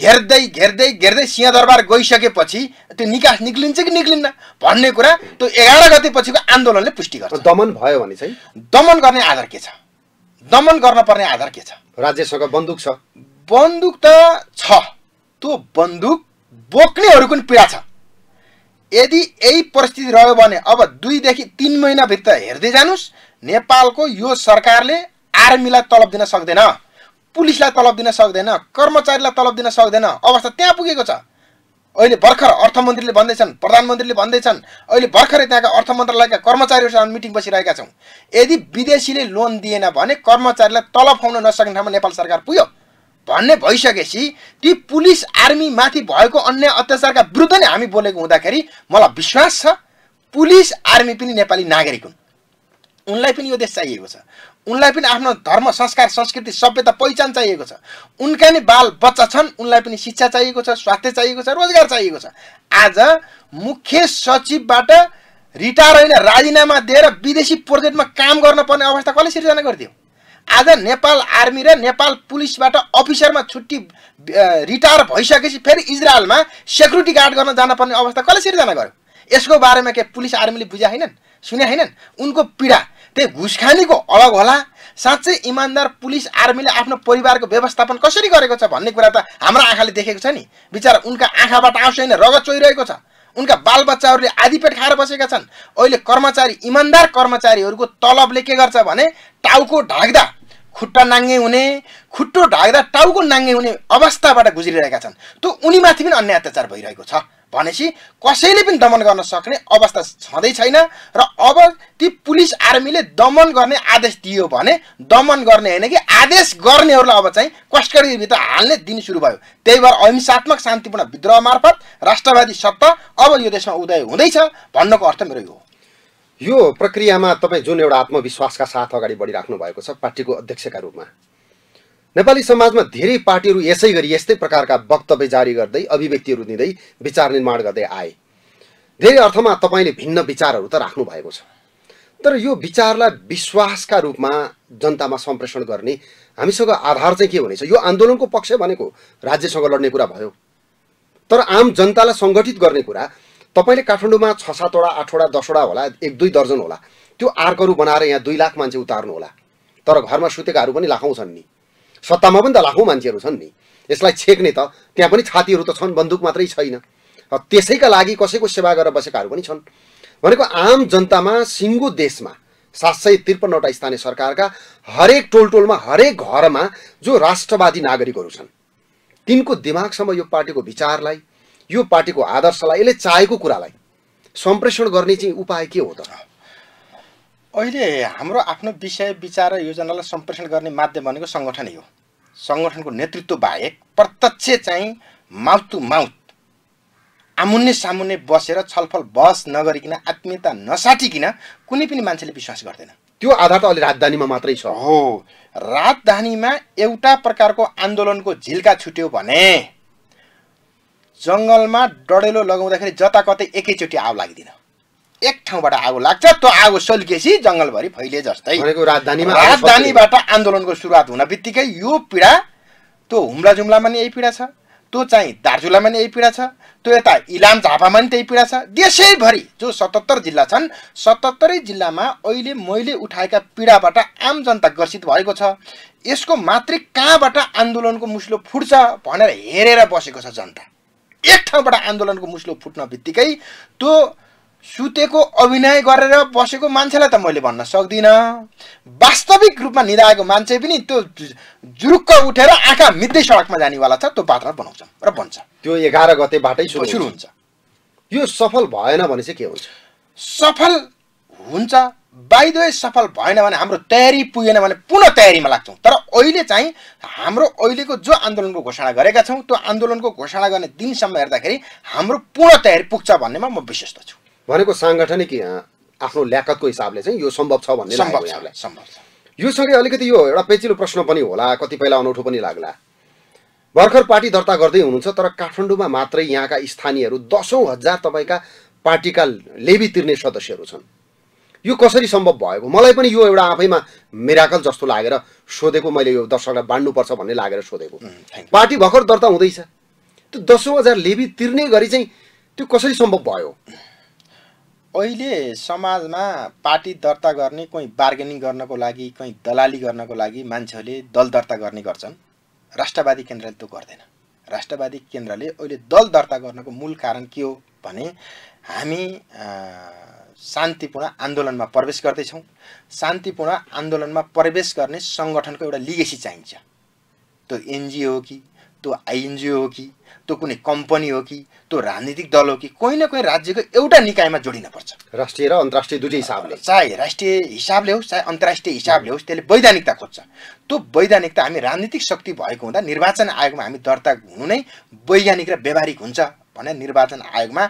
घेर्दै घेर्दै घेर्दै सिंहदरबार गइसकेपछि त्यो निकास निक्लिन्छ कि निक्लिन्न भन्ने कुरा त्यो एघार गते पछिको आन्दोलनले पुष्टि गर्छ दमन भयो भने चाहिँ दमन गर्ने आधार के छ दमन गर्न पर्ने आधार के छ राज्यसँग बन्दुक छ बन्दुक त छ त्यो बन्दुक बोक्नेहरूको पनि पीडा छ यदि यही परिस्थिति रह्यो भने अब दुईदेखि तिन महिनाभित्र हेर्दै जानुस् नेपालको यो सरकारले आर्मीलाई तलब दिन सक्दैन पुलिसलाई तलब दिन सक्दैन कर्मचारीलाई तलब दिन सक्दैन अवस्था त्यहाँ पुगेको छ अहिले भर्खर अर्थमन्त्रीले भन्दैछन् प्रधानमन्त्रीले भन्दैछन् अहिले भर्खरै त्यहाँका अर्थ मन्त्रालयका कर्मचारीहरूसँग मिटिङ बसिरहेका छौँ यदि विदेशीले लोन दिएन भने कर्मचारीलाई तलब खुवाउन नसक्ने ठाउँमा नेपाल सरकार पुग्यो भन्ने भइसकेपछि ती पुलिस आर्मीमाथि भएको अन्य अत्याचारका विरुद्ध नै हामी बोलेको हुँदाखेरि मलाई विश्वास छ पुलिस आर्मी पनि नेपाली नागरिक हुन् उनलाई पनि यो देश चाहिएको छ उनलाई पनि आफ्नो धर्म संस्कार संस्कृति सभ्यता पहिचान चाहिएको छ उनका नि बाल बच्चा छन् उनलाई पनि शिक्षा चाहिएको छ स्वास्थ्य चाहिएको छ रोजगार चाहिएको छ आज मुख्य सचिवबाट रिटायर होइन राजीनामा दिएर विदेशी प्रोजेक्टमा काम गर्न पर्ने अवस्था कसले सिर्जना गरिदियो आज नेपाल आर्मी र नेपाल पुलिसबाट अफिसरमा छुट्टी रिटायर भइसकेपछि फेरि इजरायलमा सेक्युरिटी गार्ड गर्न जानुपर्ने अवस्था कसले सिर्जना गर्यो यसको बारेमा के पुलिस आर्मीले बुझा होइनन् सुने होइनन् उनको पीडा त्यही घुसखानीको अलग होला साँच्चै इमान्दार पुलिस आर्मीले आफ्नो परिवारको व्यवस्थापन कसरी गरेको छ भन्ने कुरा त हाम्रो आँखाले देखेको छ नि बिचरा उनका आँखाबाट आउँछ होइन रगत चोइरहेको छ उनका बालबच्चाहरूले आधी पेट खाएर बसेका छन् अहिले कर्मचारी इमान्दार कर्मचारीहरूको तलबले के गर्छ भने टाउको ढाक्दा खुट्टा नाङ्गे हुने खुट्टो ढाक्दा टाउको नाङ्गे हुने अवस्थाबाट गुज्रिरहेका छन् त्यो उनीमाथि पनि अन्य अत्याचार भइरहेको छ भनेपछि कसैले पनि दमन गर्न सक्ने अवस्था छँदै छैन र अब ती पुलिस आर्मीले दमन गर्ने आदेश दियो भने दमन गर्ने होइन कि आदेश गर्नेहरूलाई अब चाहिँ कस्टडीभित्र हाल्ने दिन सुरु भयो त्यही भएर अहिंसात्मक शान्तिपूर्ण विद्रोह मार्फत राष्ट्रवादी सत्ता अब यो देशमा उदय हुँदैछ भन्नको अर्थ मेरो यो हो यो प्रक्रियामा तपाईँ जुन एउटा आत्मविश्वासका साथ अगाडि बढिराख्नु भएको छ पार्टीको अध्यक्षका रूपमा नेपाली समाजमा धेरै पार्टीहरू यसै गरी यस्तै प्रकारका वक्तव्य जारी गर्दै अभिव्यक्तिहरू दिँदै विचार निर्माण गर्दै आए धेरै अर्थमा तपाईँले भिन्न विचारहरू त राख्नु भएको छ तर यो विचारलाई विश्वासका रूपमा जनतामा सम्प्रेषण गर्ने हामीसँग आधार चाहिँ के हुनेछ यो आन्दोलनको पक्ष भनेको राज्यसँग लड्ने कुरा भयो तर आम जनतालाई सङ्गठित गर्ने कुरा तपाईँले काठमाडौँमा छ सातवटा आठवटा दसवटा होला एक दुई दर्जन होला त्यो आर्कहरू बनाएर यहाँ दुई लाख मान्छे उतार्नु होला तर घरमा सुतेकाहरू पनि लाखौँ छन् नि सत्तामा पनि त लाखौँ मान्छेहरू छन् नि यसलाई छेक्ने त त्यहाँ पनि छातीहरू त छन् बन्दुक मात्रै छैन त्यसैका लागि कसैको सेवा गरेर बसेकाहरू पनि छन् भनेको आम जनतामा सिङ्गो देशमा सात सय त्रिपन्नवटा स्थानीय सरकारका हरेक टोल टोलमा हरेक घरमा जो राष्ट्रवादी नागरिकहरू छन् तिनको दिमागसम्म यो पार्टीको विचारलाई यो पार्टीको आदर्शलाई यसले चाहेको कुरालाई सम्प्रेषण गर्ने चाहिँ उपाय के हो त अहिले हाम्रो आफ्नो विषय विचार र योजनालाई सम्प्रेषण गर्ने माध्यम भनेको सङ्गठनै हो सङ्गठनको नेतृत्व बाहेक प्रत्यक्ष चाहिँ माउथ टु माउथ आमुन्ने सामुन्ने बसेर छलफल बहस नगरिकन आत्मीयता नसाटिकन कुनै पनि मान्छेले विश्वास गर्दैन त्यो आधार त अहिले राजधानीमा मात्रै छ हो राजधानीमा एउटा प्रकारको आन्दोलनको झिल्का छुट्यो भने जङ्गलमा डडेलो लगाउँदाखेरि जताकतै एकैचोटि आव लाग्दिनँ एक ठाउँबाट आगो लाग्छ त्यो आगो सल्केपछि जङ्गलभरि फैलिए जस्तै राजधानीमा राजधानीबाट आन्दोलनको सुरुवात हुन बित्तिकै यो पीडा त्यो हुम्ला जुम्लामा नि यही पीडा छ त्यो चाहिँ दार्जुलामा नि यही पीडा छ त्यो यता इलाम झापामा नि त्यही पीडा छ देशैभरि जो सतहत्तर जिल्ला छन् सतहत्तरै जिल्लामा अहिले मैले उठाएका पीडाबाट आम जनता ग्रसित भएको छ यसको मात्रै कहाँबाट आन्दोलनको मुस्लो फुट्छ भनेर हेरेर बसेको छ जनता एक ठाउँबाट आन्दोलनको मुस्लो फुट्न बित्तिकै त्यो सुतेको अभिनय गरेर बसेको मान्छेलाई त मैले भन्न सक्दिनँ वास्तविक रूपमा निधाएको मान्छे पनि त्यो जुरुक्क उठेर आँखा मिद्दै सडकमा जानेवाला छ त्यो पात्र बनाउँछ र बन्छ त्यो एघार गते बाटै सुरु हुन्छ यो सफल भएन भने चाहिँ के हुन्छ सफल हुन्छ बाइदो सफल भएन भने हाम्रो तयारी पुगेन भने पुनः तयारीमा लाग्छौँ तर अहिले चाहिँ हाम्रो अहिलेको जो आन्दोलनको घोषणा गरेका छौँ त्यो आन्दोलनको घोषणा गर्ने दिनसम्म हेर्दाखेरि हाम्रो पूर्ण तयारी पुग्छ भन्नेमा म विश्वस्त छु भनेको साङ्गठनिक आफ्नो ल्याकतको हिसाबले चाहिँ यो सम्भव छ भन्ने सम्भव छ सम्भव छ योसँगै अलिकति यो एउटा पेचिलो प्रश्न पनि होला कतिपयलाई अनौठो पनि लाग्ला भर्खर पार्टी दर्ता गर्दै हुनुहुन्छ तर काठमाडौँमा मात्रै यहाँका स्थानीयहरू दसौँ हजार तपाईँका पार्टीका लेबी तिर्ने सदस्यहरू छन् यो कसरी सम्भव भएको मलाई पनि यो एउटा आफैमा मेराकल जस्तो लागेर सोधेको मैले यो दर्शकलाई बाँड्नुपर्छ भन्ने लागेर सोधेको पार्टी भर्खर दर्ता हुँदैछ त्यो दसौँ हजार लेबी तिर्ने गरी चाहिँ त्यो कसरी सम्भव भयो अहिले समाजमा पार्टी दर्ता गर्ने कोही बार्गेनिङ गर्नको लागि कोही दलाली गर्नको लागि मान्छेहरूले दल दर्ता गर्ने गर्छन् राष्ट्रवादी केन्द्रले त्यो गर्दैन राष्ट्रवादी केन्द्रले अहिले दल दर्ता गर्नको मूल कारण के हो भने हामी शान्तिपूर्ण आन्दोलनमा प्रवेश गर्दैछौँ शान्तिपूर्ण आन्दोलनमा प्रवेश गर्ने सङ्गठनको एउटा लिगेसी चाहिन्छ त्यो एनजिओ हो कि त्यो आइएनजिओ हो कि त्यो कुनै कम्पनी हो कि त्यो राजनीतिक दल हो कि कोही न कोही राज्यको एउटा निकायमा जोडिन पर्छ राष्ट्रिय र अन्तर्राष्ट्रिय दुवै हिसाबले चाहे राष्ट्रिय हिसाबले होस् चाहे अन्तर्राष्ट्रिय हिसाबले होस् त्यसले वैधानिकता खोज्छ त्यो वैधानिकता हामी राजनीतिक शक्ति भएको हुँदा निर्वाचन आयोगमा हामी दर्ता हुनु नै वैज्ञानिक र व्यावहारिक हुन्छ भने निर्वाचन आयोगमा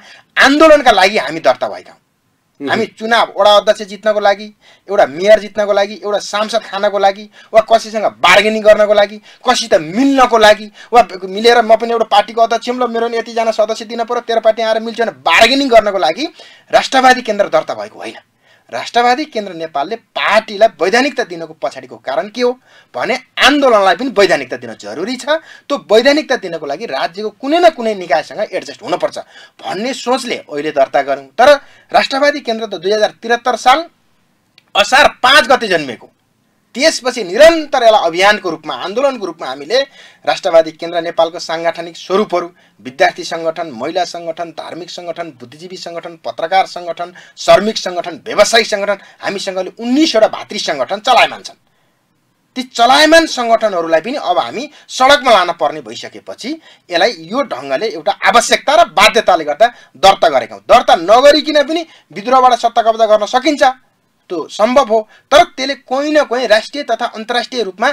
आन्दोलनका लागि हामी दर्ता भएका हामी चुनाव वडा अध्यक्ष जित्नको लागि एउटा मेयर जित्नको लागि एउटा सांसद खानको लागि वा कसैसँग बार्गेनिङ गर्नको लागि त मिल्नको लागि वा मिलेर म पनि एउटा पार्टीको अध्यक्ष ल मेरो पनि यतिजना सदस्य दिन पऱ्यो तेरो पार्टी आएर मिल्छ भने बार्गेनिङ गर्नको लागि राष्ट्रवादी केन्द्र दर्ता भएको होइन राष्ट्रवादी केन्द्र नेपालले पार्टीलाई वैधानिकता दिनको पछाडिको कारण के हो भने आन्दोलनलाई पनि वैधानिकता दिन जरुरी छ त्यो वैधानिकता दिनको लागि राज्यको कुनै न कुनै निकायसँग एडजस्ट हुनुपर्छ भन्ने सोचले अहिले दर्ता गऱ्यौँ तर राष्ट्रवादी केन्द्र त दुई हजार त्रिहत्तर साल असार पाँच गते जन्मेको त्यसपछि निरन्तर यसलाई अभियानको रूपमा आन्दोलनको रूपमा हामीले राष्ट्रवादी केन्द्र नेपालको साङ्गठनिक स्वरूपहरू विद्यार्थी सङ्गठन महिला सङ्गठन धार्मिक सङ्गठन बुद्धिजीवी सङ्गठन पत्रकार सङ्गठन श्रमिक सङ्गठन व्यवसायिक सङ्गठन हामीसँगले उन्नाइसवटा भातृ सङ्गठन चलायमान छन् ती चलायमान सङ्गठनहरूलाई पनि अब हामी सडकमा लान पर्ने भइसकेपछि यसलाई यो ढङ्गले एउटा आवश्यकता र बाध्यताले गर्दा दर्ता गरेका हौँ दर्ता नगरिकन पनि विद्रोहबाट सत्ता कब्जा गर्न सकिन्छ त्यो सम्भव हो तर त्यसले कोही न कोही राष्ट्रिय तथा अन्तर्राष्ट्रिय रूपमा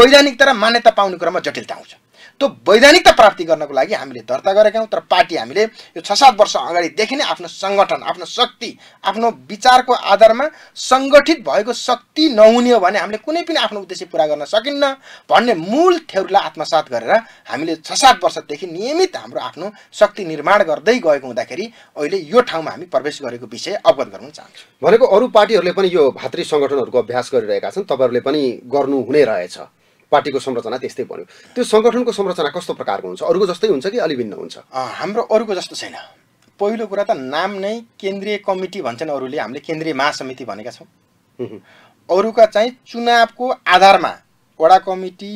वैधानिकता र मान्यता पाउने क्रममा जटिलता आउँछ त्यो वैधानिकता प्राप्ति गर्नको लागि हामीले दर्ता गरेका हौँ तर पार्टी हामीले यो छ सात वर्ष अगाडिदेखि नै आफ्नो सङ्गठन आफ्नो शक्ति आफ्नो विचारको आधारमा सङ्गठित भएको शक्ति नहुने हो भने हामीले कुनै पनि आफ्नो उद्देश्य पुरा गर्न सकिन्न भन्ने मूल थ्योरीलाई आत्मसात गरेर हामीले छ सात वर्षदेखि नियमित हाम्रो आफ्नो शक्ति निर्माण गर्दै गएको हुँदाखेरि अहिले यो ठाउँमा हामी प्रवेश गरेको विषय अवगत गराउन चाहन्छु भनेको अरू पार्टीहरूले पनि यो भातृ सङ्गठनहरूको अभ्यास गरिरहेका छन् तपाईँहरूले पनि गर्नु हुने रहेछ पार्टीको संरचना त्यस्तै बन्यो त्यो सङ्गठनको संरचना कस्तो प्रकारको हुन्छ अरूको जस्तै हुन्छ कि अलि भिन्न हुन्छ हाम्रो अरूको जस्तो छैन पहिलो कुरा त नाम नै केन्द्रीय कमिटी भन्छन् अरूले हामीले केन्द्रीय महासमिति भनेका छौँ अरूका चाहिँ चुनावको आधारमा वडा कमिटी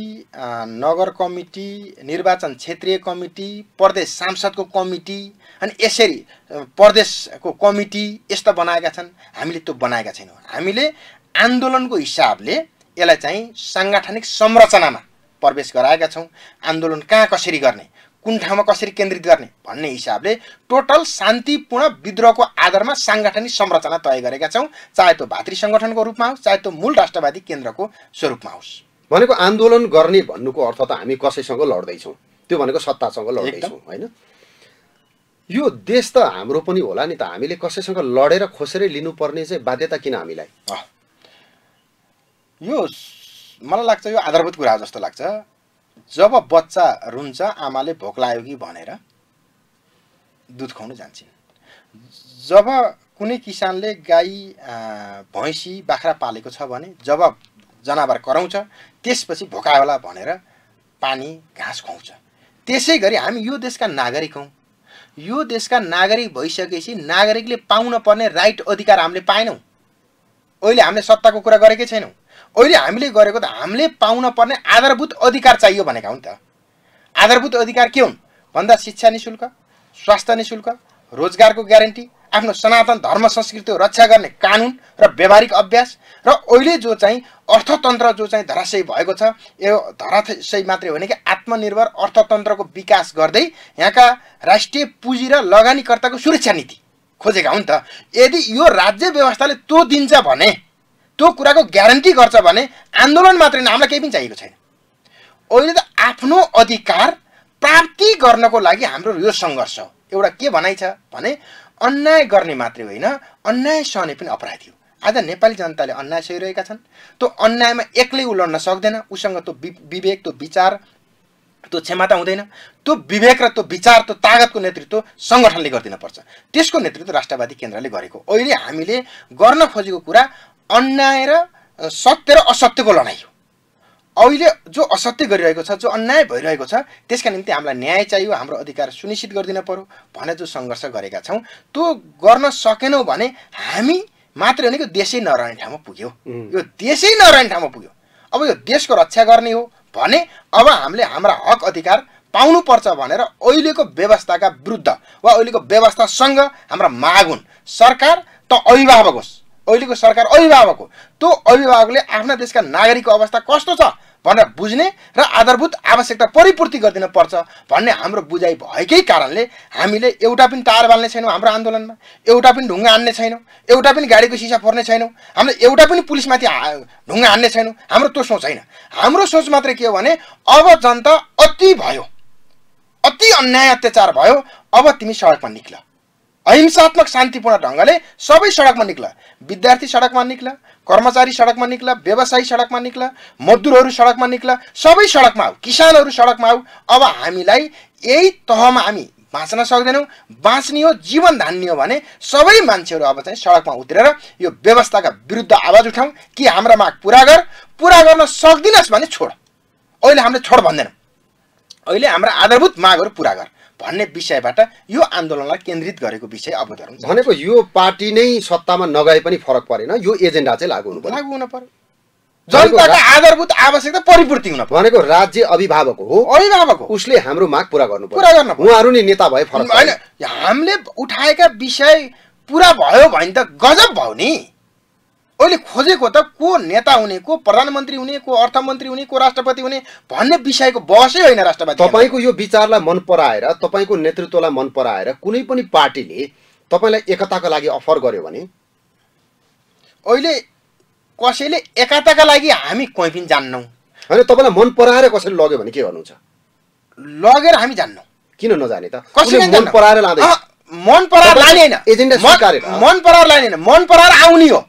नगर कमिटी निर्वाचन क्षेत्रीय कमिटी प्रदेश सांसदको कमिटी अनि यसरी प्रदेशको कमिटी यस्ता बनाएका छन् हामीले त्यो बनाएका छैनौँ हामीले आन्दोलनको हिसाबले यसलाई चाहिँ साङ्गठनिक संरचनामा प्रवेश गराएका छौँ आन्दोलन कहाँ कसरी गर्ने कुन ठाउँमा कसरी केन्द्रित गर्ने भन्ने हिसाबले टोटल शान्तिपूर्ण विद्रोहको आधारमा साङ्गठनिक संरचना तय गरेका छौँ चाहे त्यो भातृ सङ्गठनको रूपमा होस् चाहे त्यो मूल राष्ट्रवादी केन्द्रको स्वरूपमा होस् भनेको आन्दोलन गर्ने भन्नुको अर्थ त हामी कसैसँग लड्दैछौँ त्यो भनेको सत्तासँग लड्दैछौँ होइन यो देश त हाम्रो पनि होला नि त हामीले कसैसँग लडेर खोसेरै लिनुपर्ने चाहिँ बाध्यता किन हामीलाई यो मलाई लाग्छ यो आधारभूत कुरा हो जस्तो लाग्छ जब बच्चा रुन्छ आमाले भोक लाग्यो कि भनेर दुध खुवाउनु जान्छन् जब कुनै किसानले गाई भैँसी बाख्रा पालेको छ भने जब जनावर कराउँछ त्यसपछि भोका होला भनेर पानी घाँस खुवाउँछ त्यसै गरी हामी यो देशका नागरिक हौँ यो देशका नागरिक भइसकेपछि नागरिकले पाउन पर्ने राइट अधिकार हामीले पाएनौँ अहिले हामीले सत्ताको कुरा गरेकै छैनौँ अहिले हामीले गरेको त हामीले पाउन पर्ने आधारभूत अधिकार चाहियो भनेका हुन् त आधारभूत अधिकार के हुन् भन्दा शिक्षा नि शुल्क स्वास्थ्य नि शुल्क रोजगारको ग्यारेन्टी आफ्नो सनातन धर्म संस्कृति रक्षा गर्ने कानुन र व्यावहारिक अभ्यास र अहिले जो चाहिँ अर्थतन्त्र जो चाहिँ धराशय भएको छ यो धराशय मात्रै होइन कि आत्मनिर्भर अर्थतन्त्रको विकास गर्दै यहाँका राष्ट्रिय पुँजी र लगानीकर्ताको सुरक्षा नीति खोजेका हुन् त यदि यो राज्य व्यवस्थाले त्यो दिन्छ भने त्यो कुराको ग्यारेन्टी गर्छ भने आन्दोलन मात्रै न हामीलाई केही पनि चाहिएको छैन अहिले त आफ्नो अधिकार प्राप्ति गर्नको लागि हाम्रो यो सङ्घर्ष हो एउटा के भनाइ छ भने अन्याय गर्ने मात्रै होइन अन्याय सहने पनि अपराधी हो आज नेपाली जनताले अन्याय सहिरहेका छन् त्यो अन्यायमा एक्लै ऊ लड्न सक्दैन उसँग त्यो विवेक त्यो विचार त्यो क्षमता हुँदैन त्यो विवेक र त्यो विचार त्यो तागतको नेतृत्व सङ्गठनले गरिदिनुपर्छ त्यसको नेतृत्व राष्ट्रवादी केन्द्रले गरेको अहिले हामीले गर्न खोजेको कुरा अन्याय र सत्य र असत्यको लडाइँ हो अहिले जो असत्य गरिरहेको छ जो अन्याय भइरहेको छ त्यसका निम्ति हामीलाई न्याय चाहियो हाम्रो अधिकार सुनिश्चित गरिदिन पऱ्यो भनेर जो सङ्घर्ष गरेका छौँ त्यो गर्न सकेनौँ भने हामी मात्रै होइन यो देशै नरहने ठाउँमा पुग्यो यो देशै नरहने ठाउँमा पुग्यो अब यो देशको रक्षा गर्ने हो भने अब हामीले हाम्रा हक अधिकार पाउनुपर्छ भनेर अहिलेको व्यवस्थाका विरुद्ध वा अहिलेको व्यवस्थासँग हाम्रा माग हुन् सरकार त अभिभावक होस् अहिलेको सरकार अभिभावक हो त्यो अभिभावकले आफ्ना देशका नागरिकको अवस्था कस्तो छ भनेर बुझ्ने र आधारभूत आवश्यकता परिपूर्ति गरिदिनु पर्छ भन्ने हाम्रो बुझाइ भएकै कारणले हामीले एउटा पनि तार बाल्ने छैनौँ हाम्रो आन्दोलनमा एउटा पनि ढुङ्गा हान्ने छैनौँ एउटा पनि गाडीको सिसा फोर्ने छैनौँ हामीले एउटा पनि पुलिसमाथि ढुङ्गा हान्ने छैनौँ हाम्रो त्यो सोच होइन हाम्रो सोच मात्रै के हो भने अब जनता अति भयो अति अन्याय अत्याचार भयो अब तिमी सडकमा निक्ल अहिंसात्मक शान्तिपूर्ण ढङ्गले सबै सडकमा निक्ल विद्यार्थी सडकमा निक्ला कर्मचारी सडकमा निक्ला व्यवसायी सडकमा निक्ला मजदुरहरू सडकमा निक्ला सबै सडकमा आऊ किसानहरू सडकमा आऊ अब हामीलाई यही तहमा हामी बाँच्न सक्दैनौँ बाँच्ने हो जीवन धान्ने हो भने सबै मान्छेहरू अब चाहिँ सडकमा उत्रेर यो व्यवस्थाका विरुद्ध आवाज उठाउँ कि हाम्रा माग पुरा गर पुरा गर्न सक्दिनस् भने छोड अहिले हामीले छोड भन्दैनौँ अहिले हाम्रा आधारभूत मागहरू पुरा गर भन्ने विषयबाट यो आन्दोलनलाई केन्द्रित गरेको विषय अबोधर्म भनेको यो पार्टी नै सत्तामा नगए पनि फरक परेन यो एजेन्डा चाहिँ लागु हुनु लागु हुन पर्यो जनताको आधारभूत आवश्यकता परिपूर्ति हुन भनेको राज्य अभिभावक हो अभिभावक हो उसले हाम्रो माग पुरा गर्नु पुरा गर्नु उहाँहरू नै नेता भए फरक होइन हामीले उठाएका विषय पुरा भयो भने त गजब भयो नि अहिले खोजेको त को नेता हुने को प्रधानमन्त्री हुने को अर्थमन्त्री हुने को राष्ट्रपति हुने भन्ने विषयको बहसै होइन राष्ट्रपति तपाईँको यो विचारलाई मन पराएर तपाईँको नेतृत्वलाई मन पराएर कुनै पनि पार्टीले तपाईँलाई एकताको लागि अफर गर्यो भने अहिले कसैले एकताका लागि हामी कहीँ पनि जान्नौँ होइन तपाईँलाई मन पराएर कसैले लग्यो भने के गर्नुहुन्छ लगेर हामी जान्नौँ किन नजाने त कसैले मन पराएर लाँदैन मन पराएर लाने होइन एजेन्डा मन पराएर लाने होइन मन पराएर आउने हो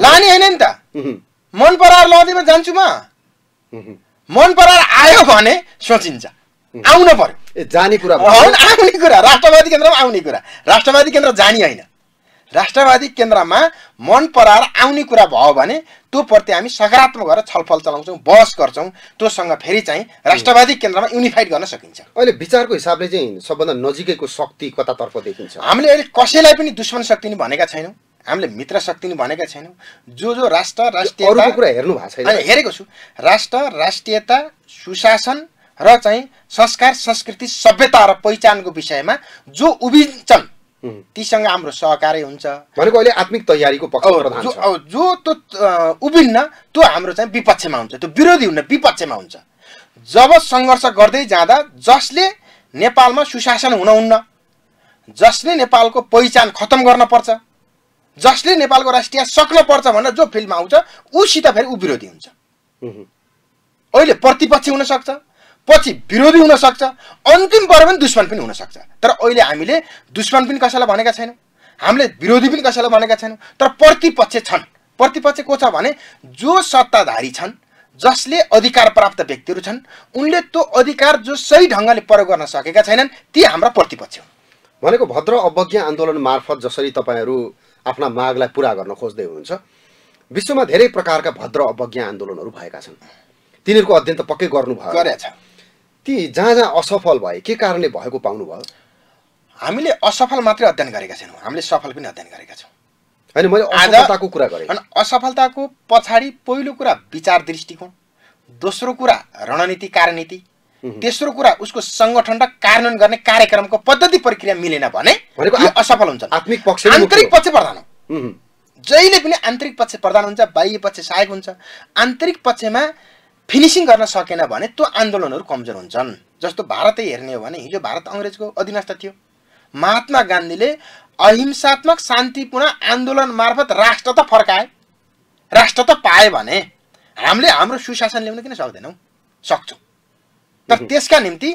लाने होइन नि त मन परार लदीमा जान्छु म मन परार आयो भने सोचिन्छ आउन पर्यो जाने कुरा आउने कुरा राष्ट्रवादी केन्द्रमा आउने कुरा राष्ट्रवादी केन्द्र जाने होइन राष्ट्रवादी केन्द्रमा मन परार आउने कुरा भयो भने त्यो प्रति हामी सकारात्मक भएर छलफल चलाउँछौँ बहस गर्छौँ त्योसँग फेरि चाहिँ राष्ट्रवादी केन्द्रमा युनिफाइड गर्न सकिन्छ अहिले विचारको हिसाबले चाहिँ सबभन्दा नजिकैको शक्ति कतातर्फ देखिन्छ हामीले अहिले कसैलाई पनि दुश्मन शक्ति भनेका छैनौँ हामीले मित्र शक्ति भनेका छैनौँ जो जो राष्ट्र राष्ट्रियता कुरा हेर्नु भएको छैन हेरेको छु राष्ट्र राष्ट्रियता सुशासन र चाहिँ संस्कार संस्कृति सभ्यता र पहिचानको विषयमा जो उभिन्छन् तीसँग हाम्रो सहकार्य हुन्छ भनेको अहिले आत्मिक तयारीको पक्ष जो जो त्यो उभिन्न त्यो हाम्रो चाहिँ विपक्षमा हुन्छ त्यो विरोधी हुन्न विपक्षमा हुन्छ जब सङ्घर्ष गर्दै जाँदा जसले नेपालमा सुशासन हुन हुन्न जसले नेपालको पहिचान खत्तम गर्न पर्छ जसले नेपालको राष्ट्रिय पर्छ भनेर जो फिल्डमा आउँछ ऊसित फेरि ऊ विरोधी हुन्छ अहिले प्रतिपक्ष हुन सक्छ पछि विरोधी हुनसक्छ अन्तिम पर पनि दुश्मन पनि हुनसक्छ तर अहिले हामीले दुश्मन पनि कसैलाई भनेका छैनौँ हामीले विरोधी पनि कसैलाई भनेका छैनौँ तर प्रतिपक्ष छन् प्रतिपक्ष को छ भने जो सत्ताधारी छन् जसले अधिकार प्राप्त व्यक्तिहरू छन् उनले त्यो अधिकार जो सही ढङ्गले प्रयोग गर्न सकेका छैनन् ती हाम्रा प्रतिपक्ष हुन् भनेको भद्र अवज्ञा आन्दोलन मार्फत जसरी तपाईँहरू आफ्ना मागलाई पुरा गर्न खोज्दै हुनुहुन्छ विश्वमा धेरै प्रकारका भद्र अवज्ञा आन्दोलनहरू भएका छन् तिनीहरूको अध्ययन त पक्कै गर्नुभयो गरेछ ती जहाँ जहाँ असफल भए के कारणले भएको पाउनुभयो हामीले असफल मात्रै अध्ययन गरेका छैनौँ हामीले सफल पनि अध्ययन गरेका छौँ होइन मैले असफलताको कुरा गरेँ होइन असफलताको पछाडि पहिलो कुरा विचार दृष्टिकोण दोस्रो कुरा रणनीति कार्यनीति तेस्रो कुरा उसको सङ्गठन र कार्यान्वयन गर्ने कार्यक्रमको पद्धति प्रक्रिया मिलेन भने असफल हुन्छ आन्तरिक पक्ष प्रधान हो जहिले पनि आन्तरिक पक्ष प्रधान हुन्छ बाह्य पक्ष सहायक हुन्छ आन्तरिक पक्षमा फिनिसिङ गर्न सकेन भने त्यो आन्दोलनहरू कमजोर हुन्छन् जस्तो भारतै हेर्ने हो भने हिजो भारत अङ्ग्रेजको अधीनस्थ थियो महात्मा गान्धीले अहिंसात्मक शान्तिपूर्ण आन्दोलन मार्फत राष्ट्र त फर्काए राष्ट्र त पाए भने हामीले हाम्रो सुशासन ल्याउन किन सक्दैनौँ सक्छौँ तर त्यसका निम्ति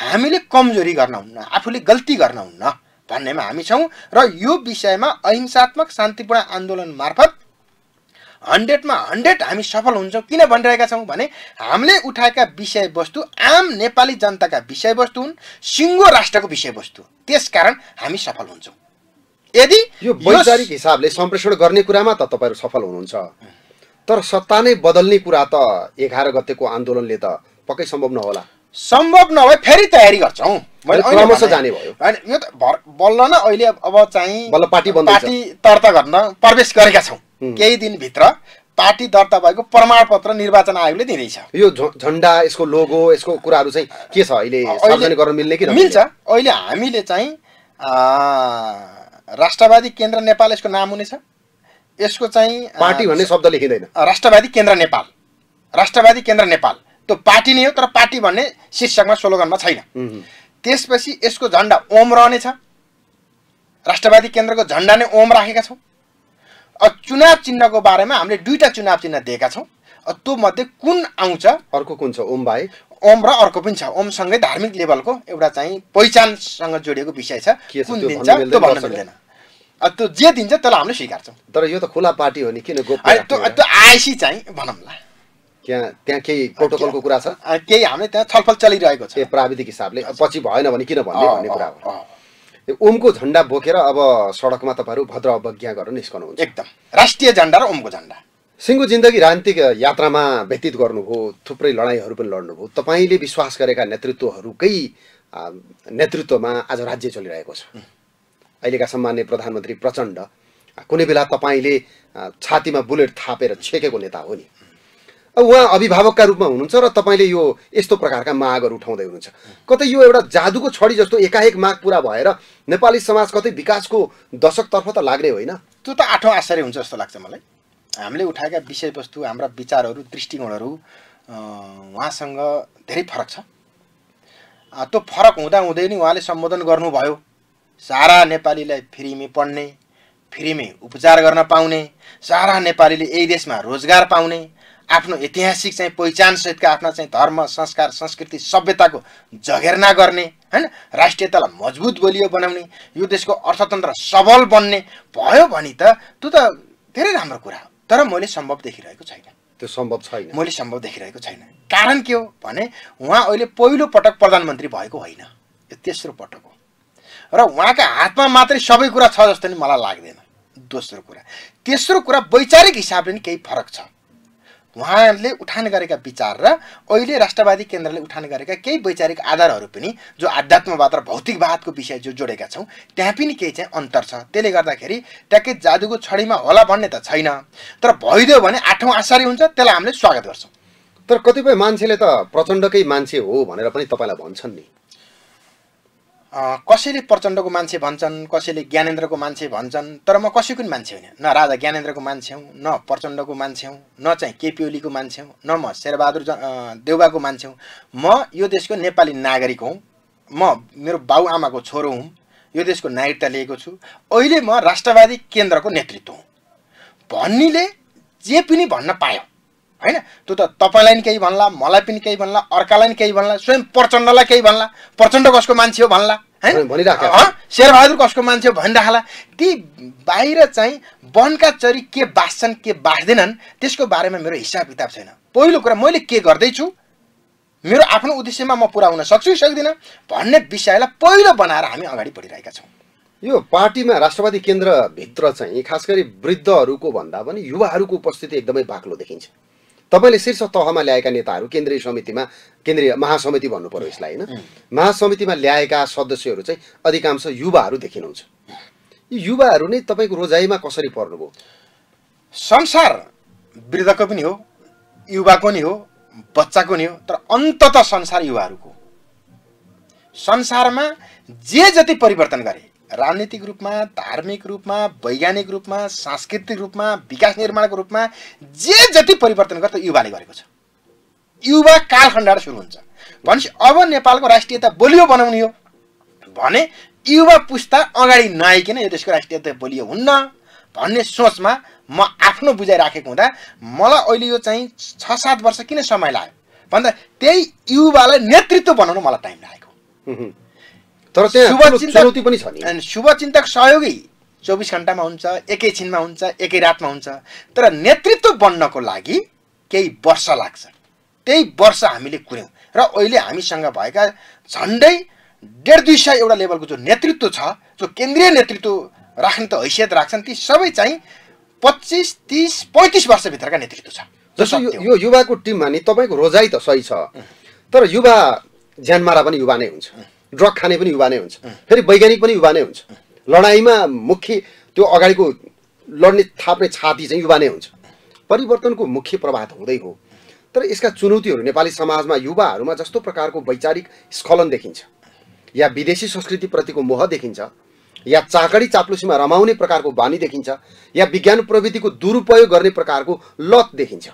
हामीले कमजोरी गर्न हुन्न आफूले गल्ती गर्न हुन्न भन्नेमा हामी छौँ र यो विषयमा अहिंसात्मक शान्तिपूर्ण आन्दोलन मार्फत हन्ड्रेडमा हन्ड्रेड हामी सफल हुन्छौँ किन भनिरहेका छौँ भने हामीले उठाएका विषयवस्तु आम नेपाली जनताका विषयवस्तु हुन् सिङ्गो राष्ट्रको विषयवस्तु त्यसकारण हामी सफल हुन्छौँ यदि यो वैचारिक हिसाबले सम्प्रेषण गर्ने कुरामा त तपाईँहरू सफल हुनुहुन्छ तर सत्ता नै बदल्ने कुरा त एघार गतेको आन्दोलनले त पक्कै सम्भव नहोला सम्भव नभए फेरि तयारी गर्छौँ जाने भयो यो त भर बल्ल न अहिले अब चाहिँ पार्टी पार्टी दर्ता गर्न प्रवेश गरेका छौँ केही दिनभित्र पार्टी दर्ता भएको प्रमाणपत्र निर्वाचन आयोगले दिँदैछ यो झन्डा यसको लोगो यसको कुराहरू चाहिँ के छ अहिले सार्वजनिक गर्न मिल्ने कि मिल्छ अहिले हामीले चाहिँ राष्ट्रवादी केन्द्र नेपाल यसको नाम हुनेछ यसको चाहिँ पार्टी भन्ने शब्द लेखिँदैन राष्ट्रवादी केन्द्र नेपाल राष्ट्रवादी केन्द्र नेपाल त्यो पार्टी नै हो तर पार्टी भन्ने शीर्षकमा स्लोगनमा छैन त्यसपछि यसको झन्डा ओम रहनेछ राष्ट्रवादी केन्द्रको झन्डा नै ओम राखेका छौँ अब चुनाव चिन्हको बारेमा हामीले दुईवटा चुनाव चिन्ह दिएका छौँ त्यो मध्ये कुन आउँछ अर्को कुन छ ओम भाइ ओम र अर्को पनि छ ओमसँगै धार्मिक लेभलको एउटा चाहिँ पहिचानसँग जोडिएको विषय छ कुन दिन्छ त्यो भन्न मिल्दैन त्यो जे दिन्छ त्यसलाई हामीले स्वीकार्छौँ तर यो त खुला पार्टी हो नि किन त्यो आएसी चाहिँ भनौँला त्यहाँ त्यहाँ केही प्रोटोकलको कुरा छ केही हामीले त्यहाँ छलफल चलिरहेको छ प्राविधिक हिसाबले पछि भएन भने किन भन्ने भन्ने कुरा हो ओमको झन्डा बोकेर अब सडकमा तपाईँहरू भद्र अवज्ञा गरेर निस्कनुहुन्छ एकदम राष्ट्रिय झन्डा र ओमको झन्डा सिङ्गो जिन्दगी राजनीतिक यात्रामा व्यतीत गर्नुभयो थुप्रै लडाइँहरू पनि लड्नुभयो तपाईँले विश्वास गरेका नेतृत्वहरूकै नेतृत्वमा आज राज्य चलिरहेको छ अहिलेका सम्मान्य प्रधानमन्त्री प्रचण्ड कुनै बेला तपाईँले छातीमा बुलेट थापेर छेकेको नेता हो नि उहाँ अभिभावकका रूपमा हुनुहुन्छ र तपाईँले यो यस्तो प्रकारका मागहरू उठाउँदै हुनुहुन्छ कतै यो एउटा जादुको छडी जस्तो एकाएक माग पुरा भएर नेपाली समाज कतै विकासको दशकतर्फ त लाग्ने होइन त्यो त आठौँ आश्चर्य हुन्छ जस्तो लाग्छ मलाई हामीले उठाएका विषयवस्तु हाम्रा विचारहरू दृष्टिकोणहरू उहाँसँग धेरै फरक छ त्यो फरक हुँदाहुँदै नै उहाँले सम्बोधन गर्नुभयो सारा नेपालीलाई फ्रीमै पढ्ने फ्रीमै उपचार गर्न पाउने सारा नेपालीले यही देशमा रोजगार पाउने आफ्नो ऐतिहासिक चाहिँ पहिचानसहितका आफ्ना चाहिँ धर्म संस्कार संस्कृति सभ्यताको जगेर्ना गर्ने होइन राष्ट्रियतालाई मजबुत बलियो बनाउने यो देशको अर्थतन्त्र सबल बन्ने भयो भने त त्यो त धेरै राम्रो कुरा हो तर मैले सम्भव देखिरहेको छैन त्यो सम्भव छैन मैले सम्भव देखिरहेको छैन कारण के हो भने उहाँ अहिले पहिलो पटक प्रधानमन्त्री भएको होइन यो तेस्रो पटक हो र उहाँका हातमा मात्रै सबै कुरा छ जस्तो नि मलाई लाग्दैन दोस्रो कुरा तेस्रो कुरा वैचारिक हिसाबले नि केही फरक छ उहाँले उठान गरेका विचार र अहिले राष्ट्रवादी केन्द्रले उठान गरेका केही वैचारिक आधारहरू पनि जो आध्यात्मवाद र भौतिकवादको विषय जो जोडेका छौँ त्यहाँ पनि केही चाहिँ अन्तर छ त्यसले गर्दाखेरि ट्याकेज जादुको छडीमा होला भन्ने त छैन तर भइदियो भने आठौँ आश्चर्य हुन्छ त्यसलाई हामीले स्वागत गर्छौँ तर कतिपय मान्छेले त प्रचण्डकै मान्छे हो भनेर पनि तपाईँलाई भन्छन् नि कसैले प्रचण्डको मान्छे भन्छन् कसैले ज्ञानेन्द्रको मान्छे भन्छन् तर म कसैको पनि मान्छे होइन न राजा ज्ञानेन्द्रको मान्छे हुँ न प्रचण्डको मान्छे हुँ न चाहिँ केपी ओलीको मान्छे हुँ न म शेरबहादुर देउबाको मान्छे हुँ म यो देशको नेपाली नागरिक हुँ म मेरो बाउ आमाको छोरो हुँ यो देशको नागरिकता लिएको छु अहिले म राष्ट्रवादी केन्द्रको नेतृत्व हुँ भन्नेले जे पनि भन्न पायो होइन त्यो त तपाईँलाई नि केही भन्ला मलाई पनि केही भन्ला अर्कालाई नि केही भन्ला स्वयं प्रचण्डलाई केही भन्ला प्रचण्ड कसको मान्छे हो भन्ला होइन शेरबहादुर कसको मान्छे हो भनिराखला ती बाहिर चाहिँ वनका चरी के बाँच्छन् के बाँच्दैनन् त्यसको बारेमा मेरो हिसाब किताब छैन पहिलो कुरा मैले के गर्दैछु मेरो आफ्नो उद्देश्यमा म पुरा हुन सक्छु कि सक्दिनँ भन्ने विषयलाई पहिलो बनाएर हामी अगाडि बढिरहेका छौँ यो पार्टीमा राष्ट्रवादी केन्द्रभित्र चाहिँ खास गरी वृद्धहरूको भन्दा पनि युवाहरूको उपस्थिति एकदमै बाक्लो देखिन्छ तपाईँले शीर्ष तहमा ल्याएका नेताहरू केन्द्रीय समितिमा केन्द्रीय महासमिति भन्नु पऱ्यो यसलाई होइन महासमितिमा ल्याएका सदस्यहरू चाहिँ अधिकांश युवाहरू देखिनुहुन्छ यी युवाहरू नै तपाईँको रोजाइमा कसरी पर्नुभयो संसार वृद्धको पनि हो युवाको नि हो बच्चाको नि हो तर अन्तत संसार युवाहरूको संसारमा जे जति परिवर्तन गरे राजनीतिक रूपमा धार्मिक रूपमा वैज्ञानिक रूपमा सांस्कृतिक रूपमा विकास निर्माणको रूपमा जे जति परिवर्तन गर्छ युवाले गरेको छ युवा कालखण्डबाट सुरु हुन्छ भनेपछि अब नेपालको राष्ट्रियता बोलियो बनाउने हो भने युवा पुस्ता अगाडि नआइकन यो देशको राष्ट्रियता बोलियो हुन्न भन्ने सोचमा म आफ्नो बुझाइ राखेको हुँदा मलाई अहिले यो चाहिँ छ सात वर्ष किन समय लाग्यो भन्दा त्यही युवालाई नेतृत्व बनाउनु मलाई टाइम लागेको तर त्यहाँ चुनौती पनि छ नि शुभचिन्तक सहयोगी चौबिस घन्टामा हुन्छ एकैछिनमा हुन्छ एकै रातमा हुन्छ तर नेतृत्व बन्नको लागि केही वर्ष लाग्छ त्यही वर्ष हामीले कुर्यौँ र अहिले हामीसँग भएका झन्डै डेढ दुई सय एउटा लेभलको जो नेतृत्व छ जो केन्द्रीय नेतृत्व राख्ने त हैसियत राख्छन् ती सबै चाहिँ पच्चिस तिस पैँतिस वर्षभित्रका नेतृत्व छ जस्तो यो युवाको टिममा नि तपाईँको रोजाइ त सही छ तर युवा ज्यानमारा पनि युवा नै हुन्छ ड्रग खाने पनि युवा नै हुन्छ फेरि वैज्ञानिक पनि युवा नै हुन्छ लडाइँमा मुख्य त्यो अगाडिको लड्ने थाप्ने छाती चाहिँ युवा नै हुन्छ परिवर्तनको मुख्य प्रभाव हुँदै हो तर यसका चुनौतीहरू नेपाली समाजमा युवाहरूमा जस्तो प्रकारको वैचारिक स्खलन देखिन्छ या विदेशी संस्कृतिप्रतिको मोह देखिन्छ या चाकडी चाप्लुसीमा रमाउने प्रकारको बानी देखिन्छ या विज्ञान प्रविधिको दुरुपयोग गर्ने प्रकारको लत देखिन्छ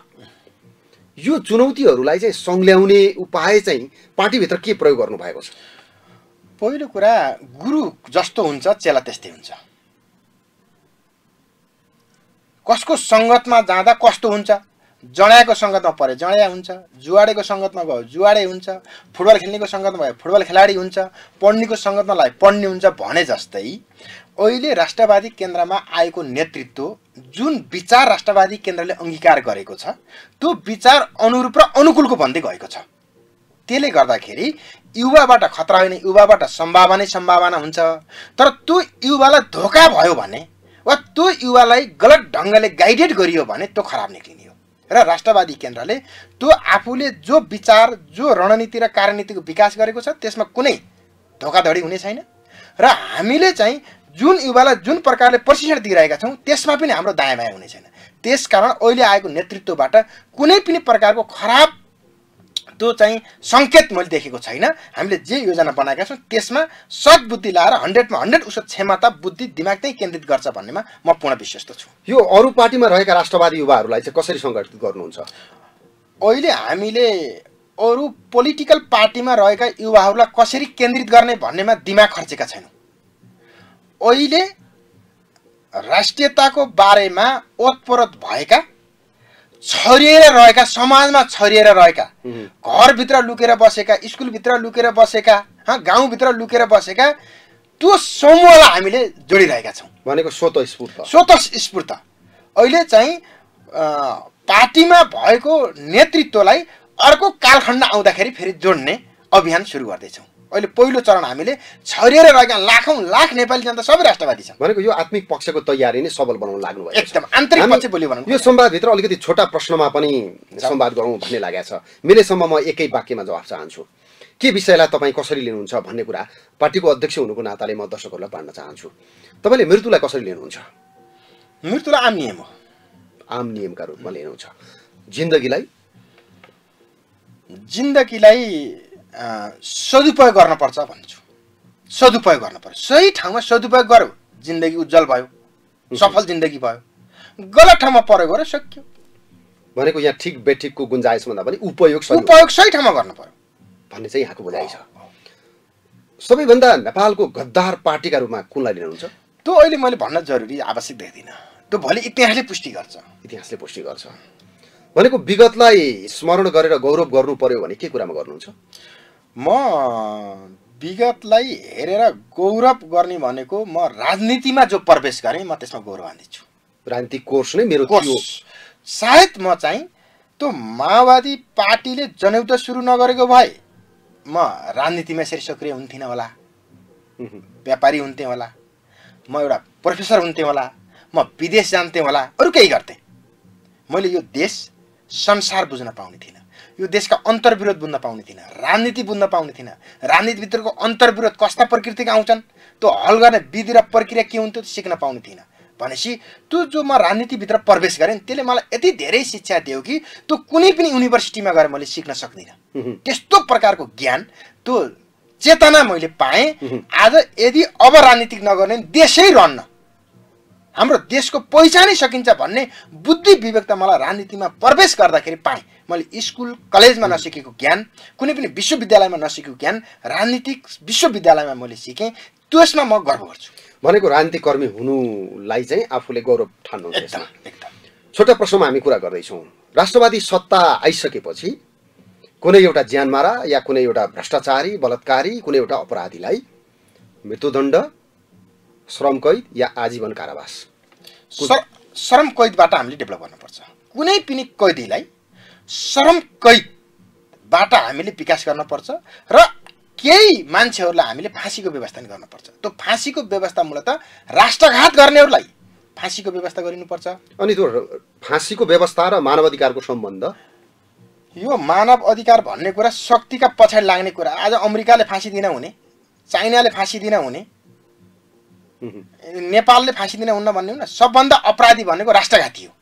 यो चुनौतीहरूलाई चाहिँ सङ्ल्याउने उपाय चाहिँ पार्टीभित्र के प्रयोग गर्नुभएको छ पहिलो कुरा गुरु जस्तो हुन्छ चेला त्यस्तै हुन्छ कसको सङ्गतमा जाँदा कस्तो हुन्छ जडाएको सङ्गतमा परे जड्या हुन्छ जुवाडेको सङ्गतमा भयो जुवाडे हुन्छ फुटबल खेल्नेको सङ्गतमा भयो फुटबल खेलाडी हुन्छ पढ्नेको सङ्गतमा लाग्यो पढ्ने हुन्छ भने जस्तै अहिले राष्ट्रवादी केन्द्रमा आएको नेतृत्व जुन विचार राष्ट्रवादी केन्द्रले अङ्गीकार गरेको छ त्यो विचार अनुरूप र अनुकूलको भन्दै गएको छ त्यसले गर्दाखेरि युवाबाट खतरा होइन युवाबाट सम्भावना नै सम्भावना हुन्छ तर त्यो युवालाई धोका भयो भने वा त्यो युवालाई गलत ढङ्गले गाइडेड गरियो भने त्यो खराब निक्लिने हो र राष्ट्रवादी केन्द्रले त्यो आफूले जो विचार जो रणनीति र कार्यनीतिको विकास गरेको छ त्यसमा कुनै धोकाधडी हुने छैन र हामीले चाहिँ जुन युवालाई जुन प्रकारले प्रशिक्षण दिइरहेका छौँ त्यसमा पनि हाम्रो दायाँ बायाँ हुने छैन त्यसकारण अहिले आएको नेतृत्वबाट कुनै पनि प्रकारको खराब त्यो चाहिँ सङ्केत मैले देखेको छैन हामीले जे योजना बनाएका छौँ त्यसमा सद्बुद्धि लाएर हन्ड्रेडमा हन्ड्रेड उसको क्षमता बुद्धि दिमाग नै केन्द्रित गर्छ भन्नेमा म पूर्ण विश्वस्त छु यो अरू पार्टीमा रहेका राष्ट्रवादी युवाहरूलाई चाहिँ कसरी सङ्गठित गर्नुहुन्छ अहिले हामीले अरू पोलिटिकल पार्टीमा रहेका युवाहरूलाई कसरी केन्द्रित गर्ने भन्नेमा दिमाग खर्चेका छैनौँ अहिले राष्ट्रियताको बारेमा ओतप्रोत भएका छरिएर रहेका समाजमा छरिएर रहेका घरभित्र लुकेर बसेका स्कुलभित्र लुकेर बसेका गाउँभित्र लुकेर बसेका त्यो समूहलाई हामीले जोडिरहेका छौँ भनेको स्वत स्फूर्त स्वत स्फूर्त अहिले चाहिँ पार्टीमा भएको नेतृत्वलाई अर्को कालखण्ड आउँदाखेरि फेरि जोड्ने अभियान सुरु गर्दैछौँ अहिले पहिलो चरण हामीले छरिएर रहेका लाखौँ लाख नेपाली जनता सबै राष्ट्रवादी छन् भनेको यो आत्मिक पक्षको तयारी नै सबल बनाउन लाग्नु भयो एकदम आन्तरिक पक्ष भोलि भनौँ यो संवादभित्र अलिकति छोटा प्रश्नमा पनि संवाद गरौँ भन्ने लागेको छ मिलेसम्म म एकै वाक्यमा जवाफ चाहन्छु के विषयलाई तपाईँ कसरी लिनुहुन्छ भन्ने कुरा पार्टीको अध्यक्ष हुनुको नाताले म दर्शकहरूलाई बाँड्न चाहन्छु तपाईँले मृत्युलाई कसरी लिनुहुन्छ मृत्युलाई आम नियम हो आम नियमका रूपमा लिनुहुन्छ जिन्दगीलाई जिन्दगीलाई सदुपयोग गर्नुपर्छ भन्छु सदुपयोग पर्छ सही ठाउँमा सदुपयोग गर्यो जिन्दगी उज्जवल भयो सफल जिन्दगी भयो गलत ठाउँमा प्रयोग गरेर सक्यो भनेको यहाँ ठिक बेठिकको गुन्जाइस भन्दा पनि उपयोग उपयोग सही ठाउँमा गर्नु पर्यो भन्ने चाहिँ यहाँको बुझाइ छ सबैभन्दा नेपालको गद्दार पार्टीका रूपमा कुनलाई लिनुहुन्छ त्यो अहिले मैले भन्न जरुरी आवश्यक देख्दिनँ त्यो भोलि इतिहासले पुष्टि गर्छ इतिहासले पुष्टि गर्छ भनेको विगतलाई स्मरण गरेर गौरव गर्नु पर्यो भने के कुरामा गर्नुहुन्छ म विगतलाई हेरेर गौरव गर्ने भनेको म राजनीतिमा जो प्रवेश गरेँ म त्यसमा गौरवान्वित राजनीति कोर्स नै मेरो सायद म चाहिँ त्यो माओवादी पार्टीले जनयुद्ध सुरु नगरेको भए म राजनीतिमा यसरी सक्रिय हुन्थिनँ होला व्यापारी हुन्थेँ होला म एउटा प्रोफेसर हुन्थेँ होला म विदेश जान्थेँ होला अरू केही गर्थेँ मैले यो देश संसार बुझ्न पाउने थिइनँ यो देशका अन्तर्विरोध बुझ्न पाउने थिइनँ राजनीति बुझ्न पाउने थिइनँ राजनीतिभित्रको अन्तर्विरोध कस्ता प्रकृतिका आउँछन् त्यो हल गर्ने विधि र प्रक्रिया के हुन्थ्यो त्यो सिक्न पाउने थिइनँ भनेपछि त्यो जो म राजनीतिभित्र प्रवेश गरेँ त्यसले मलाई यति धेरै शिक्षा दियो कि त्यो कुनै पनि युनिभर्सिटीमा गएर मैले सिक्न सक्दिनँ त्यस्तो प्रकारको ज्ञान त्यो चेतना मैले पाएँ आज यदि अब राजनीतिक नगर्ने देशै रहन्न हाम्रो देशको पहिचानै सकिन्छ भन्ने बुद्धि विवेकता मलाई राजनीतिमा प्रवेश गर्दाखेरि पाएँ मैले स्कुल कलेजमा नसिकेको ज्ञान कुनै पनि विश्वविद्यालयमा नसिकेको ज्ञान राजनीतिक विश्वविद्यालयमा मैले सिकेँ त्यसमा म गर्व गर्छु भनेको राजनीतिक कर्मी हुनुलाई चाहिँ आफूले गौरव ठान्नुपर्छ एकदम छोटा प्रश्नमा हामी कुरा गर्दैछौँ राष्ट्रवादी सत्ता आइसकेपछि कुनै एउटा ज्यानमारा या कुनै एउटा भ्रष्टाचारी बलात्कारी कुनै एउटा अपराधीलाई मृत्युदण्ड श्रम कैद या आजीवन कारावास श्रम कैदबाट हामीले डेभलप गर्नुपर्छ कुनै पनि कैदीलाई श्रम कैदबाट हामीले विकास गर्नपर्छ र केही मान्छेहरूलाई हामीले फाँसीको व्यवस्था गर्नुपर्छ त्यो फाँसीको व्यवस्था मूलत राष्ट्रघात गर्नेहरूलाई फाँसीको व्यवस्था गरिनुपर्छ अनि त्यो फाँसीको व्यवस्था र मानव अधिकारको सम्बन्ध यो मानव अधिकार भन्ने कुरा शक्तिका पछाडि लाग्ने कुरा आज अमेरिकाले फाँसी दिन हुने चाइनाले फाँसी दिन हुने नेपालले फाँसी दिन हुन्न भन्ने हो सबभन्दा अपराधी भनेको राष्ट्रघाती हो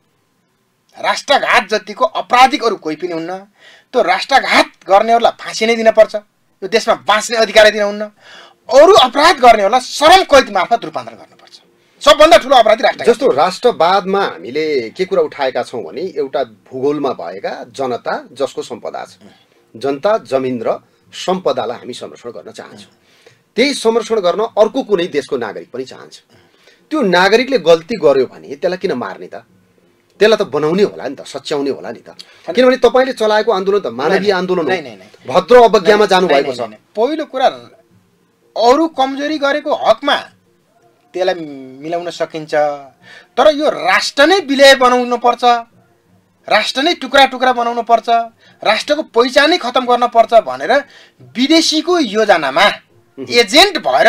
राष्ट्रघात जतिको अपराधिकहरू कोही पनि हुन्न त्यो राष्ट्रघात गर्नेहरूलाई फाँसी नै दिनपर्छ यो देशमा बाँच्ने अधिकारै हुन्न अरू अपराध गर्नेहरूलाई सरल कैद मार्फत रूपान्तरण गर्नुपर्छ सबभन्दा ठुलो अपराधी राष्ट्र जस्तो राष्ट्रवादमा हामीले के कुरा उठाएका छौँ भने एउटा भूगोलमा भएका जनता जसको सम्पदा छ जनता जमिन र सम्पदालाई हामी संरक्षण गर्न चाहन्छौँ त्यही संरक्षण गर्न अर्को कुनै देशको नागरिक पनि चाहन्छ त्यो नागरिकले गल्ती गर्यो भने त्यसलाई किन मार्ने त त्यसलाई त बनाउने होला नि त सच्याउने होला नि त किनभने तपाईँले चलाएको आन्दोलन त मानवीय आन्दोलन भद्र अवज्ञामा जानुभएको छ पहिलो कुरा अरू कमजोरी गरेको हकमा त्यसलाई मिलाउन सकिन्छ तर यो राष्ट्र नै विलय बनाउनु पर्छ राष्ट्र नै टुक्रा टुक्रा बनाउनु पर्छ राष्ट्रको पहिचानै खत्तम गर्न पर्छ भनेर विदेशीको योजनामा एजेन्ट भएर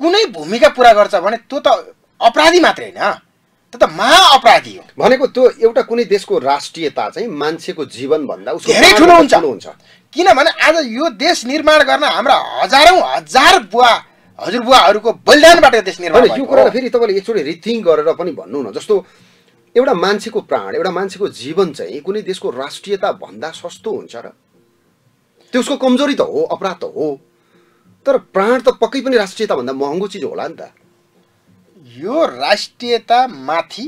कुनै भूमिका पुरा गर्छ भने त्यो त अपराधी मात्रै होइन त्यो त महा अपराधी हो भनेको त्यो एउटा कुनै देशको राष्ट्रियता चाहिँ मान्छेको जीवनभन्दा उसको धेरै ठुलो हुन्छ किनभने आज यो देश निर्माण गर्न हाम्रा हजारौँ हजार बुवा हजुरबुवाहरूको बलिदानबाट देश निर्माण यो कुरा फेरि तपाईँले एकचोटि रिथिङ गरेर पनि भन्नु न जस्तो एउटा मान्छेको प्राण एउटा मान्छेको जीवन चाहिँ कुनै देशको राष्ट्रियता भन्दा सस्तो हुन्छ र त्यो उसको कमजोरी त हो अपराध त हो तर प्राण त पक्कै पनि राष्ट्रियताभन्दा महँगो चिज होला नि त यो राष्ट्रियतामाथि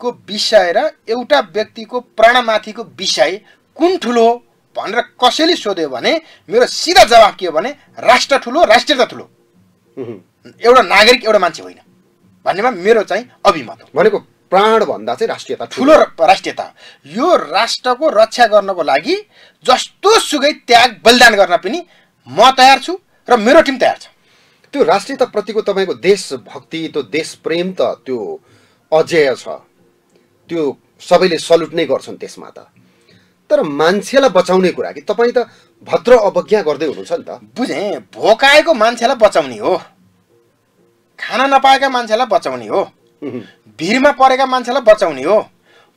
को विषय र एउटा व्यक्तिको प्राणमाथिको विषय कुन ठुलो हो भनेर कसैले सोध्यो भने मेरो सिधा जवाब के हो भने राष्ट्र ठुलो राष्ट्रियता ठुलो एउटा नागरिक एउटा मान्छे होइन भन्नेमा मेरो चाहिँ अभिमत भनेको प्राणभन्दा चाहिँ राष्ट्रियता ठुलो राष्ट्रियता यो राष्ट्रको रक्षा गर्नको लागि जस्तो सुकै त्याग बलिदान गर्न पनि म तयार छु र मेरो टिम तयार छ त्यो राष्ट्रियताप्रतिको तपाईँको देशभक्ति त्यो प्रेम त त्यो अजय छ त्यो सबैले सल्युट नै गर्छन् त्यसमा त तर मान्छेलाई बचाउने कुरा कि तपाईँ त भद्र अवज्ञा गर्दै हुनुहुन्छ नि त बुझेँ भोकाएको मान्छेलाई बचाउने हो खाना नपाएका मान्छेलाई बचाउने हो भिरमा परेका मान्छेलाई बचाउने हो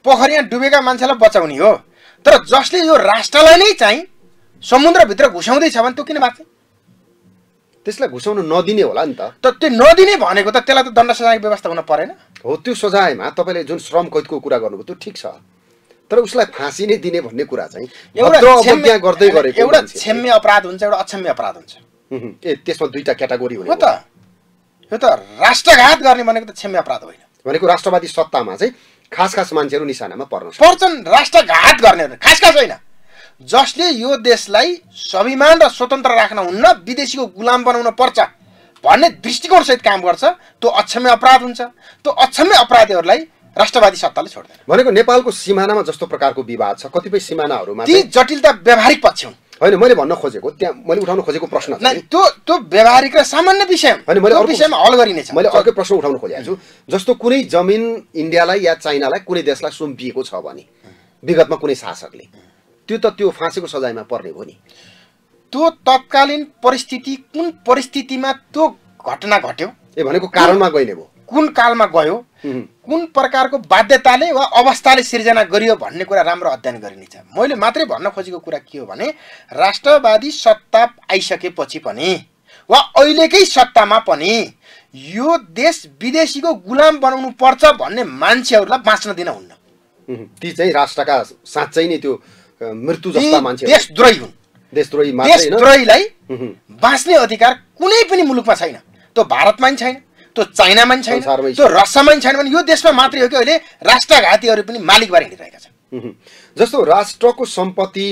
पोखरीमा डुबेका मान्छेलाई बचाउने हो तर जसले यो राष्ट्रलाई नै चाहिँ समुद्रभित्र घुसाउँदैछ भने त्यो किन बाँच्छ त्यसलाई घुसाउन नदिने होला नि त त त्यो नदिने भनेको त त्यसलाई त दण्ड सजायको व्यवस्था हुन परेन हो त्यो सजायमा तपाईँले जुन श्रम कैदको कुरा गर्नुभयो त्यो ठिक छ तर उसलाई फाँसी नै दिने भन्ने कुरा चाहिँ एउटा गर्दै गरेको एउटा क्षम्य अपराध हुन्छ एउटा अक्षम्य अपराध हुन्छ ए त्यसमा दुईवटा क्याटागोरी हो त यो त राष्ट्रघात गर्ने भनेको त क्षम्य अपराध होइन भनेको राष्ट्रवादी सत्तामा चाहिँ खास खास मान्छेहरू निशानामा पर्न पर्छन् राष्ट्रघात गर्ने खास खास होइन जसले यो देशलाई स्वाभिमान र स्वतन्त्र राख्न हुन्न विदेशीको गुलाम बनाउन पर्छ भन्ने दृष्टिकोणसहित काम गर्छ त्यो अक्षम्य अपराध हुन्छ त्यो अक्षम्य अपराधीहरूलाई राष्ट्रवादी सत्ताले छोड्दैन भनेको नेपालको सिमानामा जस्तो प्रकारको विवाद छ कतिपय सिमानाहरूमा ती जटिलता व्यवहारिक पक्ष हुन् होइन मैले भन्न खोजेको त्यहाँ मैले उठाउन खोजेको प्रश्न त्यो त्यो व्यवहारिक र सामान्य विषय होइन मैले अर्को विषयमा हल गरिनेछ मैले अर्कै प्रश्न उठाउन खोजेको छु जस्तो कुनै जमिन इन्डियालाई या चाइनालाई कुनै देशलाई सुम्पिएको छ भने विगतमा कुनै शासकले त्यो त त्यो फाँसीको सजायमा पर्ने हो नि त्यो तत्कालीन परिस्थिति कुन परिस्थितिमा त्यो घटना घट्यो ए भनेको कारणमा गइने भयो कुन कालमा गयो कुन प्रकारको बाध्यताले वा अवस्थाले सिर्जना गरियो भन्ने कुरा राम्रो अध्ययन गरिनेछ मैले मात्रै भन्न खोजेको कुरा के हो भने राष्ट्रवादी सत्ता आइसकेपछि पनि वा अहिलेकै सत्तामा पनि यो देश विदेशीको गुलाम बनाउनु पर्छ भन्ने मान्छेहरूलाई बाँच्न दिन हुन्न ती चाहिँ राष्ट्रका साँच्चै नै त्यो मृत्यु मान्छे देशद्रोहीलाई बाँच्ने अधिकार कुनै पनि मुलुकमा छैन त्यो भारतमा पनि छैन त्यो चाइनामा पनि छैन त्यो रसियामा पनि छैन भने यो देशमा मात्रै हो कि अहिले राष्ट्रघातीहरू पनि मालिक भएर हिँडिरहेका छन् जस्तो राष्ट्रको सम्पत्ति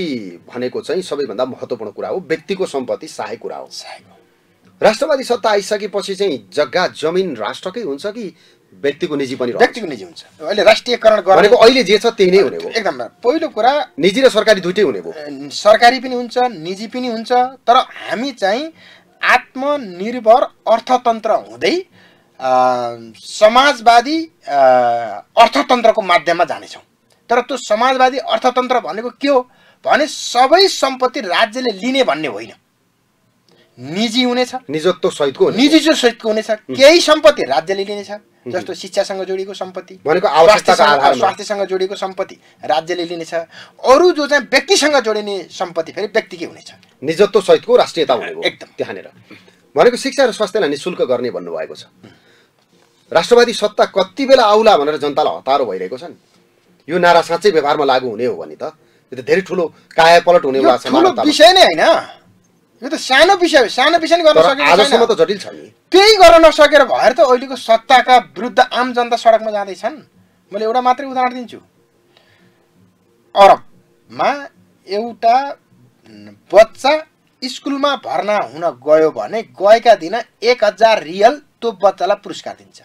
भनेको चाहिँ सबैभन्दा महत्त्वपूर्ण कुरा हो व्यक्तिको सम्पत्ति सहाय कुरा हो राष्ट्रवादी सत्ता आइसकेपछि चाहिँ जग्गा जमिन राष्ट्रकै हुन्छ कि व्यक्तिको निजी पनि व्यक्तिको निजी हुन्छ अहिले राष्ट्रियकरण भनेको अहिले जे छ त्यही नै हुने हो एकदम पहिलो कुरा निजी र सरकारी दुइटै हुने भयो सरकारी पनि हुन्छ निजी पनि हुन्छ तर हामी चाहिँ आत्मनिर्भर अर्थतन्त्र हुँदै समाजवादी अर्थतन्त्रको माध्यममा जानेछौँ तर त्यो समाजवादी अर्थतन्त्र भनेको के हो भने सबै सम्पत्ति राज्यले लिने भन्ने होइन निजी हुनेछ निजत्व सहितको निजीत्व सहितको हुनेछ केही सम्पत्ति राज्यले लिनेछ जस्तो शिक्षासँग जोडिएको सम्पत्ति भनेको स्वास्थ्यसँग जोडिएको सम्पत्ति राज्यले लिनेछ अरू जो चाहिँ व्यक्तिसँग जोडिने सम्पत्ति फेरि व्यक्तिकै हुनेछ निजत्व सहितको राष्ट्रियता भनेको एकदम त्यहाँनिर भनेको शिक्षा र स्वास्थ्यलाई निशुल्क गर्ने भन्नुभएको छ राष्ट्रवादी सत्ता कति बेला आउला भनेर जनतालाई हतारो भइरहेको छ नि यो नारा साँच्चै व्यवहारमा लागु हुने हो भने त यो त धेरै ठुलो कायापलट हुने विषय नै होइन यो त सानो विषय सानो विषय नि गर्न सकेको त जटिल छ नि त्यही गर्न नसकेर भएर त अहिलेको सत्ताका विरुद्ध आम जनता सडकमा जाँदैछन् मैले एउटा मात्रै उदाहरण दिन्छु अरबमा एउटा बच्चा स्कुलमा भर्ना हुन गयो भने गएका दिन एक हजार रियल त्यो बच्चालाई पुरस्कार दिन्छ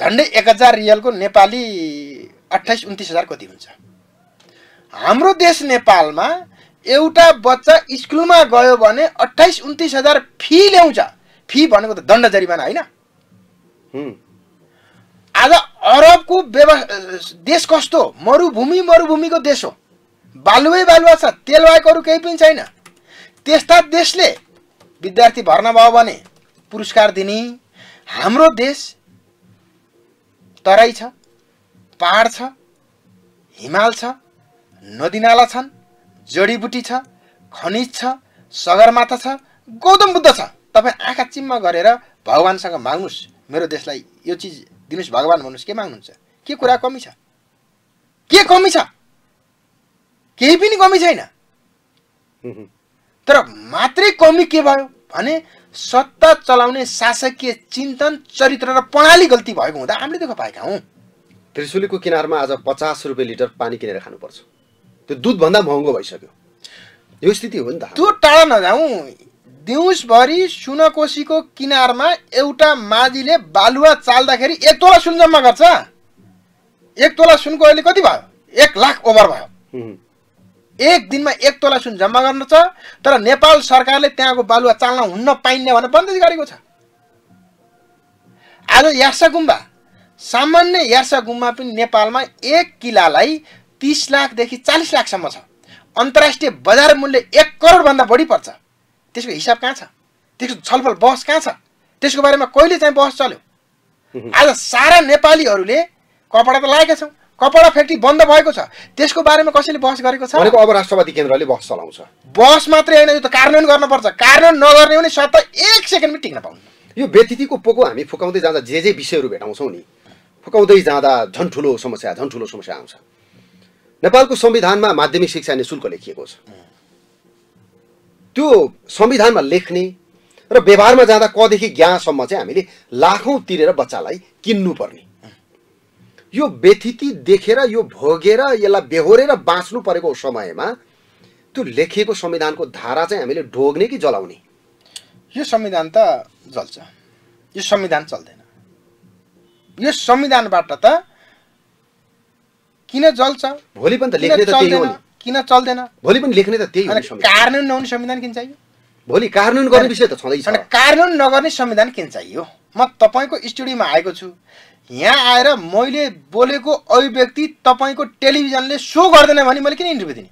झन्डै एक हजार रियलको नेपाली अठाइस उन्तिस हजार कति हुन्छ हाम्रो देश नेपालमा एउटा बच्चा स्कुलमा गयो भने अठाइस उन्तिस हजार फी ल्याउँछ फी भनेको त दण्ड जरिमाना होइन आज अरबको व्यव देश कस्तो मरुभूमि मरुभूमिको देश हो बालुवै बालुवा छ तेल अरू केही पनि छैन त्यस्ता देशले विद्यार्थी भर्ना भयो भने पुरस्कार दिने हाम्रो देश तराई छ पहाड छ हिमाल छ नदीनाला छन् जडीबुटी छ खनिज छ सगरमाथा छ गौतम बुद्ध छ तपाईँ आँखा चिम्मा गरेर भगवान्सँग माग्नुहोस् मेरो देशलाई यो चिज दिनुहोस् भगवान् भन्नुहोस् के माग्नुहुन्छ के कुरा कमी छ के कमी छ केही पनि कमी छैन तर मात्रै कमी के भयो भने सत्ता चलाउने शासकीय चिन्तन चरित्र र प्रणाली गल्ती भएको हुँदा हामीले दुःख पाएका हौँ त्रिशुलीको किनारमा आज पचास रुपियाँ लिटर पानी किनेर खानुपर्छ त्यो दुधभन्दा महँगो भइसक्यो यो स्थिति हो नि त त्यो टाढा नजाउँ दिउँसभरि सुनकोसीको किनारमा एउटा माझीले बालुवा चाल्दाखेरि एक तोला सुन जम्मा गर्छ एक तोला सुनको अहिले कति भयो एक लाख ओभर भयो एक दिनमा एक तोला सुन जम्मा गर्नु छ तर नेपाल सरकारले त्यहाँको बालुवा चाल्न हुन्न पाइन्ने भनेर बन्देज गरेको छ आज यार्सा गुम्बा सामान्य यार्सा गुम्बा पनि नेपालमा एक किलालाई तिस लाखदेखि चालिस लाखसम्म छ अन्तर्राष्ट्रिय बजार मूल्य एक करोडभन्दा बढी पर्छ त्यसको हिसाब कहाँ छ त्यसको छलफल बहस कहाँ छ त्यसको बारेमा कहिले चाहिँ बहस चल्यो आज सारा नेपालीहरूले कपडा त लागेका छौँ कपडा फ्याक्ट्री बन्द भएको छ त्यसको बारेमा कसैले बहस गरेको छ अब राष्ट्रवादी केन्द्रले बहस चलाउँछ बहस मात्रै होइन यो त कार्यान्वयन गर्नुपर्छ कार्यान्वयन नगर्ने भने सत्ता एक पनि टिक्न पाउनु यो व्यतिथिको पोको हामी फुकाउँदै जाँदा जे जे विषयहरू भेटाउँछौँ नि फुकाउँदै जाँदा झन् ठुलो समस्या झन् ठुलो समस्या आउँछ नेपालको संविधानमा माध्यमिक शिक्षा नि शुल्क लेखिएको छ त्यो संविधानमा लेख्ने र व्यवहारमा जाँदा कदेखि ज्ञासम्म चाहिँ हामीले लाखौँ तिरेर बच्चालाई किन्नुपर्ने यो व्यथिति देखेर यो भोगेर यसलाई बेहोरेर बाँच्नु परेको समयमा त्यो लेखिएको संविधानको धारा चाहिँ हामीले ढोग्ने कि जलाउने यो संविधान त जल्छ यो संविधान चल्दैन यो संविधानबाट त किन जल्छ भोलि पनि त लेख्ने त त्यही हो नि किन चल्दैन भोलि पनि लेख्ने त त्यही हो कानुन नहुने संविधान किन चाहियो भोलि कानुन गर्ने विषय त छँदैछ कानुन नगर्ने संविधान किन चाहियो म तपाईँको स्टुडियोमा आएको छु यहाँ आएर मैले बोलेको अभिव्यक्ति तपाईँको टेलिभिजनले सो गर्दैन भने मैले किन इन्टरभ्यू दिने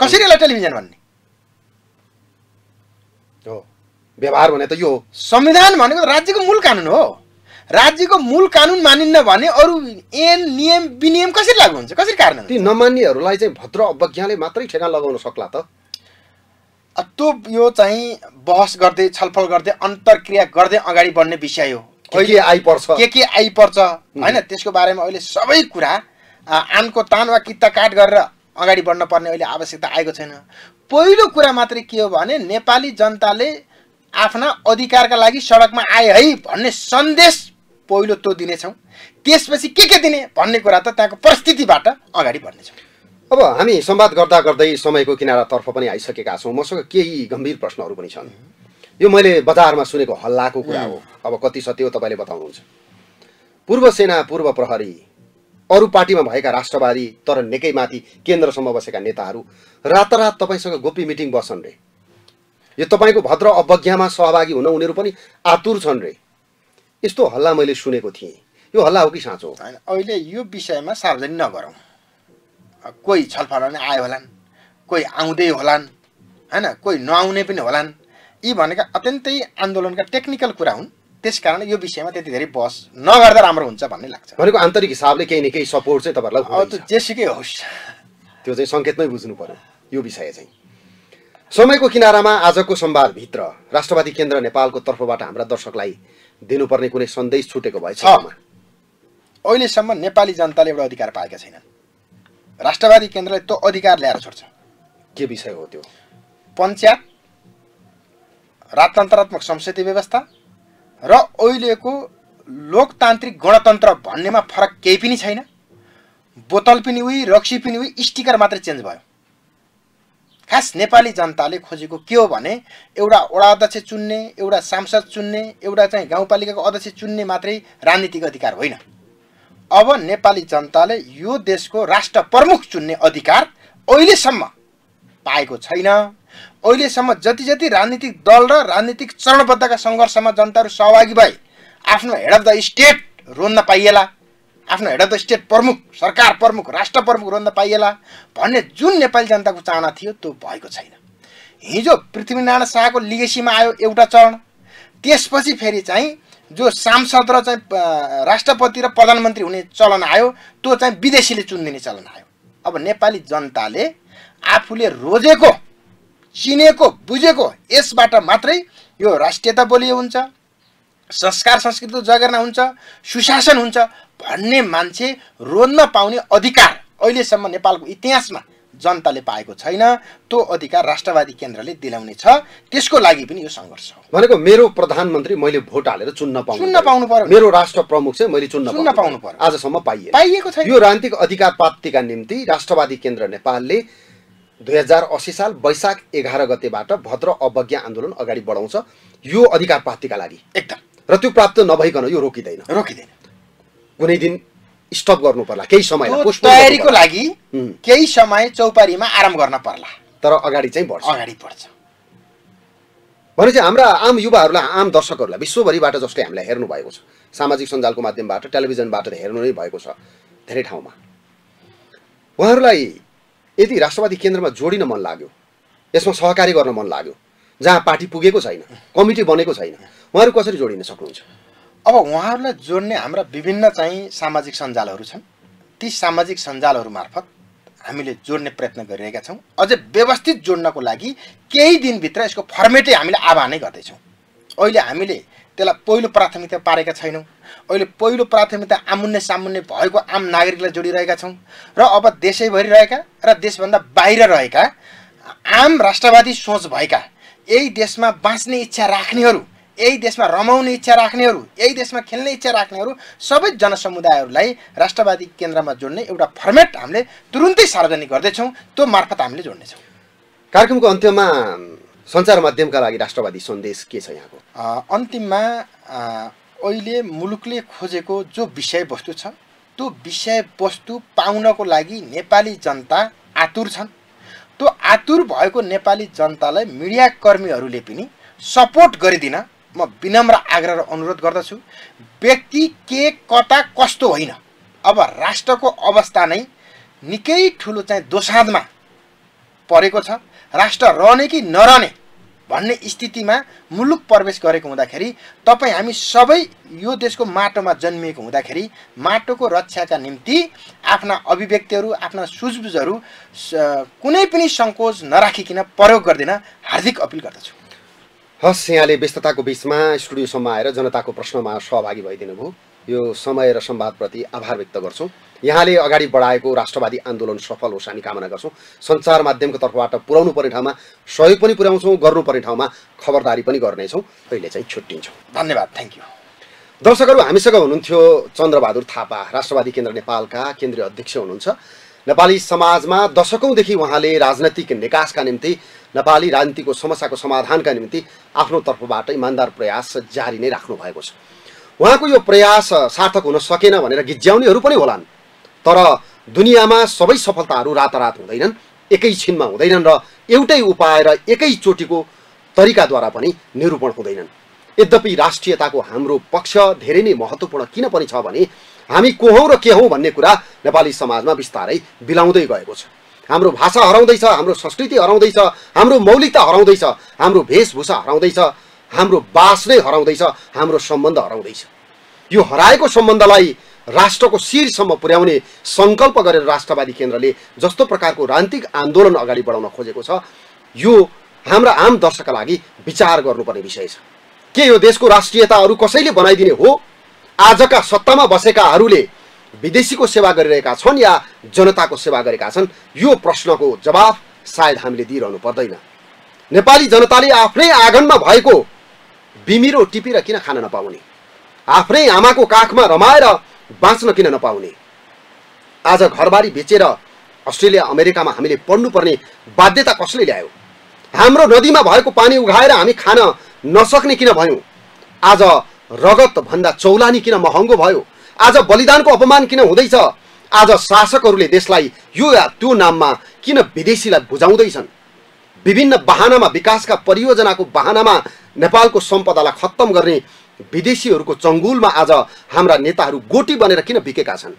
कसरी यसलाई टेलिभिजन भन्ने हो व्यवहार भने त यो हो संविधान भनेको राज्यको मूल कानुन हो राज्यको मूल कानुन मानिन्न भने अरू एन नियम विनियम कसरी लागु हुन्छ कसरी कारण ती नमान्नेहरूलाई चाहिँ भद्र अवज्ञाले मात्रै ठेगा लगाउन सक्ला त त्यो यो चाहिँ बहस गर्दै छलफल गर्दै अन्तर्क्रिया गर्दै अगाडि बढ्ने विषय हो अहिले आइपर्छ के के आइपर्छ होइन त्यसको बारेमा अहिले सबै कुरा आनको तान वा किता काट गरेर अगाडि बढ्न पर्ने अहिले आवश्यकता आएको छैन पहिलो कुरा मात्रै के हो भने नेपाली जनताले आफ्ना अधिकारका लागि सडकमा आए है भन्ने सन्देश पहिलो त्यो दिनेछौँ त्यसपछि के के दिने भन्ने कुरा त त्यहाँको परिस्थितिबाट अगाडि बढ्नेछौँ अब हामी संवाद गर्दा गर्दै समयको किनारातर्फ पनि आइसकेका छौँ मसँग केही गम्भीर प्रश्नहरू पनि छन् यो मैले बजारमा सुनेको हल्लाको कुरा हो अब कति सत्य हो तपाईँले बताउनुहुन्छ पूर्व सेना पूर्व प्रहरी अरू पार्टीमा भएका राष्ट्रवादी तर निकै माथि केन्द्रसम्म बसेका नेताहरू रातारात तपाईँसँग गोपी मिटिङ बस्छन् रे यो तपाईँको भद्र अवज्ञामा सहभागी हुन उनीहरू पनि आतुर छन् रे यस्तो हल्ला मैले सुनेको थिएँ यो हल्ला हो कि साँचो होइन अहिले यो विषयमा सार्वजनिक नगरौँ कोही छलफल नै आयो होलान् कोही आउँदै होलान् होइन कोही नआउने पनि होलान् यी भनेका अत्यन्तै आन्दोलनका टेक्निकल कुरा हुन् त्यस कारण यो विषयमा त्यति धेरै बहस नगर्दा राम्रो हुन्छ भन्ने लाग्छ भनेको आन्तरिक हिसाबले केही न केही सपोर्ट चाहिँ तपाईँहरूलाई जेसुकै होस् त्यो चाहिँ सङ्केतमै बुझ्नु पऱ्यो यो विषय चाहिँ समयको किनारामा आजको संवादभित्र राष्ट्रवादी केन्द्र नेपालको तर्फबाट हाम्रा दर्शकलाई दिनुपर्ने कुनै सन्देश छुटेको भएछ अहिलेसम्म नेपाली जनताले एउटा अधिकार पाएका छैनन् राष्ट्रवादी केन्द्रले त्यो अधिकार ल्याएर छोड्छ के विषय हो त्यो पञ्चायत राजतन्त्रात्मक संसदीय व्यवस्था र अहिलेको लोकतान्त्रिक गणतन्त्र भन्नेमा फरक केही पनि छैन बोतल पनि उही रक्सी पनि उही स्टिकर मात्रै चेन्ज भयो खास नेपाली जनताले खोजेको के हो भने एउटा वडा अध्यक्ष चुन्ने एउटा सांसद चुन्ने एउटा चाहिँ गाउँपालिकाको अध्यक्ष चुन्ने मात्रै राजनीतिक अधिकार होइन अब नेपाली जनताले यो देशको राष्ट्र प्रमुख चुन्ने अधिकार अहिलेसम्म पाएको छैन अहिलेसम्म जति जति राजनीतिक दल र राजनीतिक चरणबद्धका सङ्घर्षमा जनताहरू सहभागी भए आफ्नो हेड अफ द स्टेट रोन्न पाइएला आफ्नो हेड अफ द स्टेट प्रमुख सरकार प्रमुख राष्ट्र प्रमुख रहन पाइएला भन्ने जुन नेपाली जनताको चाहना थियो त्यो भएको छैन हिजो पृथ्वीनारायण शाहको लिगेसीमा आयो एउटा चरण त्यसपछि फेरि चाहिँ जो सांसद र चाहिँ राष्ट्रपति र प्रधानमन्त्री हुने चलन आयो त्यो चाहिँ विदेशीले चुनिदिने चलन आयो अब नेपाली जनताले आफूले रोजेको चिनेको बुझेको यसबाट मात्रै यो राष्ट्रियता बोलियो हुन्छ संस्कार संस्कृति जगेर्ना हुन्छ सुशासन हुन्छ भन्ने मान्छे रोज्न पाउने अधिकार अहिलेसम्म नेपालको इतिहासमा जनताले पाएको छैन त्यो अधिकार राष्ट्रवादी केन्द्रले दिलाउने छ त्यसको लागि पनि यो सङ्घर्ष हो भनेको मेरो प्रधानमन्त्री मैले भोट हालेर चुन्न पाउनु चुन्न पाउनु पर्यो मेरो राष्ट्र प्रमुख चाहिँ मैले चुन्न चुन्न पाउनु पर्यो आजसम्म पाइए पाइएको छ यो राजनीतिक अधिकार प्राप्तिका निम्ति राष्ट्रवादी केन्द्र नेपालले दुई हजार असी साल वैशाख एघार गतेबाट भद्र अवज्ञा आन्दोलन अगाडि बढाउँछ यो अधिकार प्राप्तिका लागि एकदम र त्यो प्राप्त नभइकन यो रोकिँदैन रोकिँदैन कुनै दिन स्टप गर्नु पर्ला केही समय तयारीको लागि केही समय चौपारीमा आराम गर्न पर्ला तर अगाडि चाहिँ बढ्छ अगाडि बढ्छ चाहिँ हाम्रा आम युवाहरूलाई आम दर्शकहरूलाई विश्वभरिबाट जसले हामीलाई हेर्नु भएको छ सामाजिक सञ्जालको माध्यमबाट टेलिभिजनबाट हेर्नु नै भएको छ धेरै ठाउँमा उहाँहरूलाई यदि राष्ट्रवादी केन्द्रमा जोडिन मन लाग्यो यसमा सहकारी गर्न मन लाग्यो जहाँ पार्टी पुगेको छैन कमिटी बनेको छैन उहाँहरू कसरी जोडिन सक्नुहुन्छ अब उहाँहरूलाई जोड्ने हाम्रा विभिन्न चाहिँ सामाजिक सञ्जालहरू छन् ती सामाजिक सञ्जालहरू मार्फत हामीले जोड्ने प्रयत्न गरिरहेका छौँ अझै व्यवस्थित जोड्नको लागि केही दिनभित्र यसको फर्मेटै हामीले आह्वानै गर्दैछौँ अहिले हामीले त्यसलाई पहिलो प्राथमिकता पारेका छैनौँ अहिले पहिलो प्राथमिकता आमुन्ने सामुन्ने भएको आम नागरिकलाई जोडिरहेका छौँ र अब देशैभरि रहेका र देशभन्दा बाहिर रहेका आम राष्ट्रवादी सोच भएका यही देशमा बाँच्ने इच्छा राख्नेहरू यही देशमा रमाउने इच्छा राख्नेहरू यही देशमा खेल्ने इच्छा राख्नेहरू सबै जनसमुदायहरूलाई राष्ट्रवादी केन्द्रमा जोड्ने एउटा फर्मेट हामीले तुरुन्तै सार्वजनिक गर्दैछौँ त्यो मार्फत हामीले जोड्नेछौँ कार्यक्रमको अन्त्यमा सञ्चार माध्यमका लागि राष्ट्रवादी सन्देश के छ यहाँको अन्तिममा अहिले मुलुकले खोजेको जो विषयवस्तु छ त्यो विषयवस्तु पाउनको लागि नेपाली जनता आतुर छन् त्यो आतुर भएको नेपाली जनतालाई मिडियाकर्मीहरूले पनि सपोर्ट गरिदिन म विनम्र आग्रह र अनुरोध गर्दछु व्यक्ति के कता कस्तो होइन अब राष्ट्रको अवस्था नै निकै ठुलो चाहिँ दोसाँधमा परेको छ राष्ट्र रहने कि नरहने भन्ने स्थितिमा मुलुक प्रवेश गरेको हुँदाखेरि तपाईँ हामी सबै यो देशको माटोमा जन्मिएको हुँदाखेरि माटोको रक्षाका निम्ति आफ्ना अभिव्यक्तिहरू आफ्ना सुझबुझहरू कुनै पनि सङ्कोच नराखिकन प्रयोग गर्दैन हार्दिक अपिल गर्दछु हस् यहाँले व्यस्तताको बिचमा स्टुडियोसम्म आएर जनताको प्रश्नमा सहभागी भइदिनु भयो यो समय र सम्वादप्रति आभार व्यक्त गर्छौँ यहाँले अगाडि बढाएको राष्ट्रवादी आन्दोलन सफल होस् हामी कामना गर्छौँ सञ्चार माध्यमको तर्फबाट पुर्याउनु पर्ने ठाउँमा सहयोग पनि पुर्याउँछौँ गर्नुपर्ने ठाउँमा खबरदारी पनि गर्नेछौँ अहिले चाहिँ छुट्टिन्छौँ धन्यवाद थ्याङ्क यू दर्शकहरू हामीसँग हुनुहुन्थ्यो चन्द्रबहादुर थापा राष्ट्रवादी केन्द्र नेपालका केन्द्रीय अध्यक्ष हुनुहुन्छ नेपाली समाजमा दशकौँदेखि उहाँले राजनैतिक निकासका निम्ति नेपाली राजनीतिको समस्याको समाधानका निम्ति आफ्नो तर्फबाट इमान्दार प्रयास जारी नै राख्नु भएको छ उहाँको यो प्रयास सार्थक हुन सकेन भनेर गिज्याउनेहरू पनि होलान् तर दुनियाँमा सबै सफलताहरू रातारात हुँदैनन् एकैछिनमा हुँदैनन् र एउटै उपाय र एकैचोटिको तरिकाद्वारा पनि निरूपण हुँदैनन् यद्यपि राष्ट्रियताको हाम्रो पक्ष धेरै नै महत्त्वपूर्ण किन पनि छ भने हामी को हौँ र के हौँ भन्ने कुरा नेपाली समाजमा बिस्तारै बिलाउँदै गएको छ हाम्रो भाषा हराउँदैछ हाम्रो संस्कृति हराउँदैछ हाम्रो मौलिकता हराउँदैछ हाम्रो वेशभूषा हराउँदैछ हाम्रो बास नै हराउँदैछ हाम्रो सम्बन्ध हराउँदैछ यो हराएको सम्बन्धलाई राष्ट्रको शिरसम्म पुर्याउने सङ्कल्प गरेर राष्ट्रवादी केन्द्रले जस्तो प्रकारको रान्तिक आन्दोलन अगाडि बढाउन खोजेको छ यो हाम्रा आम दर्शकका लागि विचार गर्नुपर्ने विषय छ के यो देशको राष्ट्रियता अरू कसैले बनाइदिने हो आजका सत्तामा बसेकाहरूले विदेशीको सेवा गरिरहेका छन् या जनताको सेवा गरेका छन् यो प्रश्नको जवाफ सायद हामीले दिइरहनु पर्दैन नेपाली जनताले आफ्नै आँगनमा भएको बिमिरो टिपेर किन खान नपाउने आफ्नै आमाको काखमा रमाएर बाँच्न किन नपाउने आज घरबारी बेचेर अस्ट्रेलिया अमेरिकामा हामीले पढ्नुपर्ने बाध्यता कसले ल्यायो हाम्रो नदीमा भएको पानी उघाएर हामी खान नसक्ने किन भयौँ आज रगतभन्दा चौलानी किन महँगो भयो आज बलिदानको अपमान किन हुँदैछ आज शासकहरूले देशलाई यो या त्यो नाममा किन विदेशीलाई बुझाउँदैछन् विभिन्न बहानामा विकासका परियोजनाको बहानामा नेपालको सम्पदालाई खत्तम गर्ने विदेशीहरूको चङ्गुलमा आज हाम्रा नेताहरू गोटी बनेर किन बिकेका छन्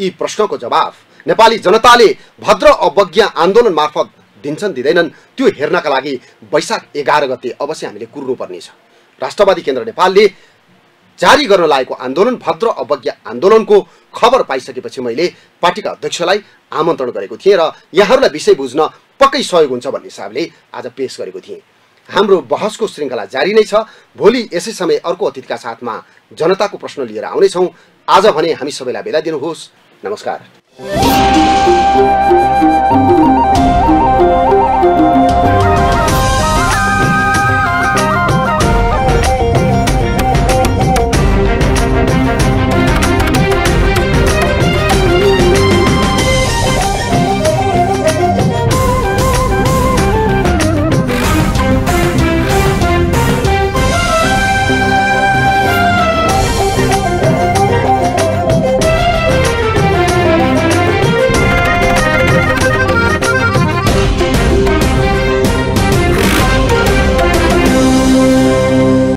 यी प्रश्नको जवाफ नेपाली जनताले भद्र अवज्ञा आन्दोलन मार्फत दिन्छन् दिँदैनन् त्यो हेर्नका लागि वैशाख एघार गते अवश्य हामीले कुर्नुपर्नेछ राष्ट्रवादी केन्द्र नेपालले जारी गर्न लागेको आन्दोलन भद्र अवज्ञा आन्दोलनको खबर पाइसकेपछि मैले पार्टीका अध्यक्षलाई आमन्त्रण गरेको थिएँ र यहाँहरूलाई विषय बुझ्न पक्कै सहयोग हुन्छ भन्ने हिसाबले आज पेश गरेको थिएँ हाम्रो बहसको श्रृङ्खला जारी नै छ भोलि यसै समय अर्को अतिथिका साथमा जनताको प्रश्न लिएर आउनेछौँ आज भने हामी सबैलाई बेला दिनुहोस् नमस्कार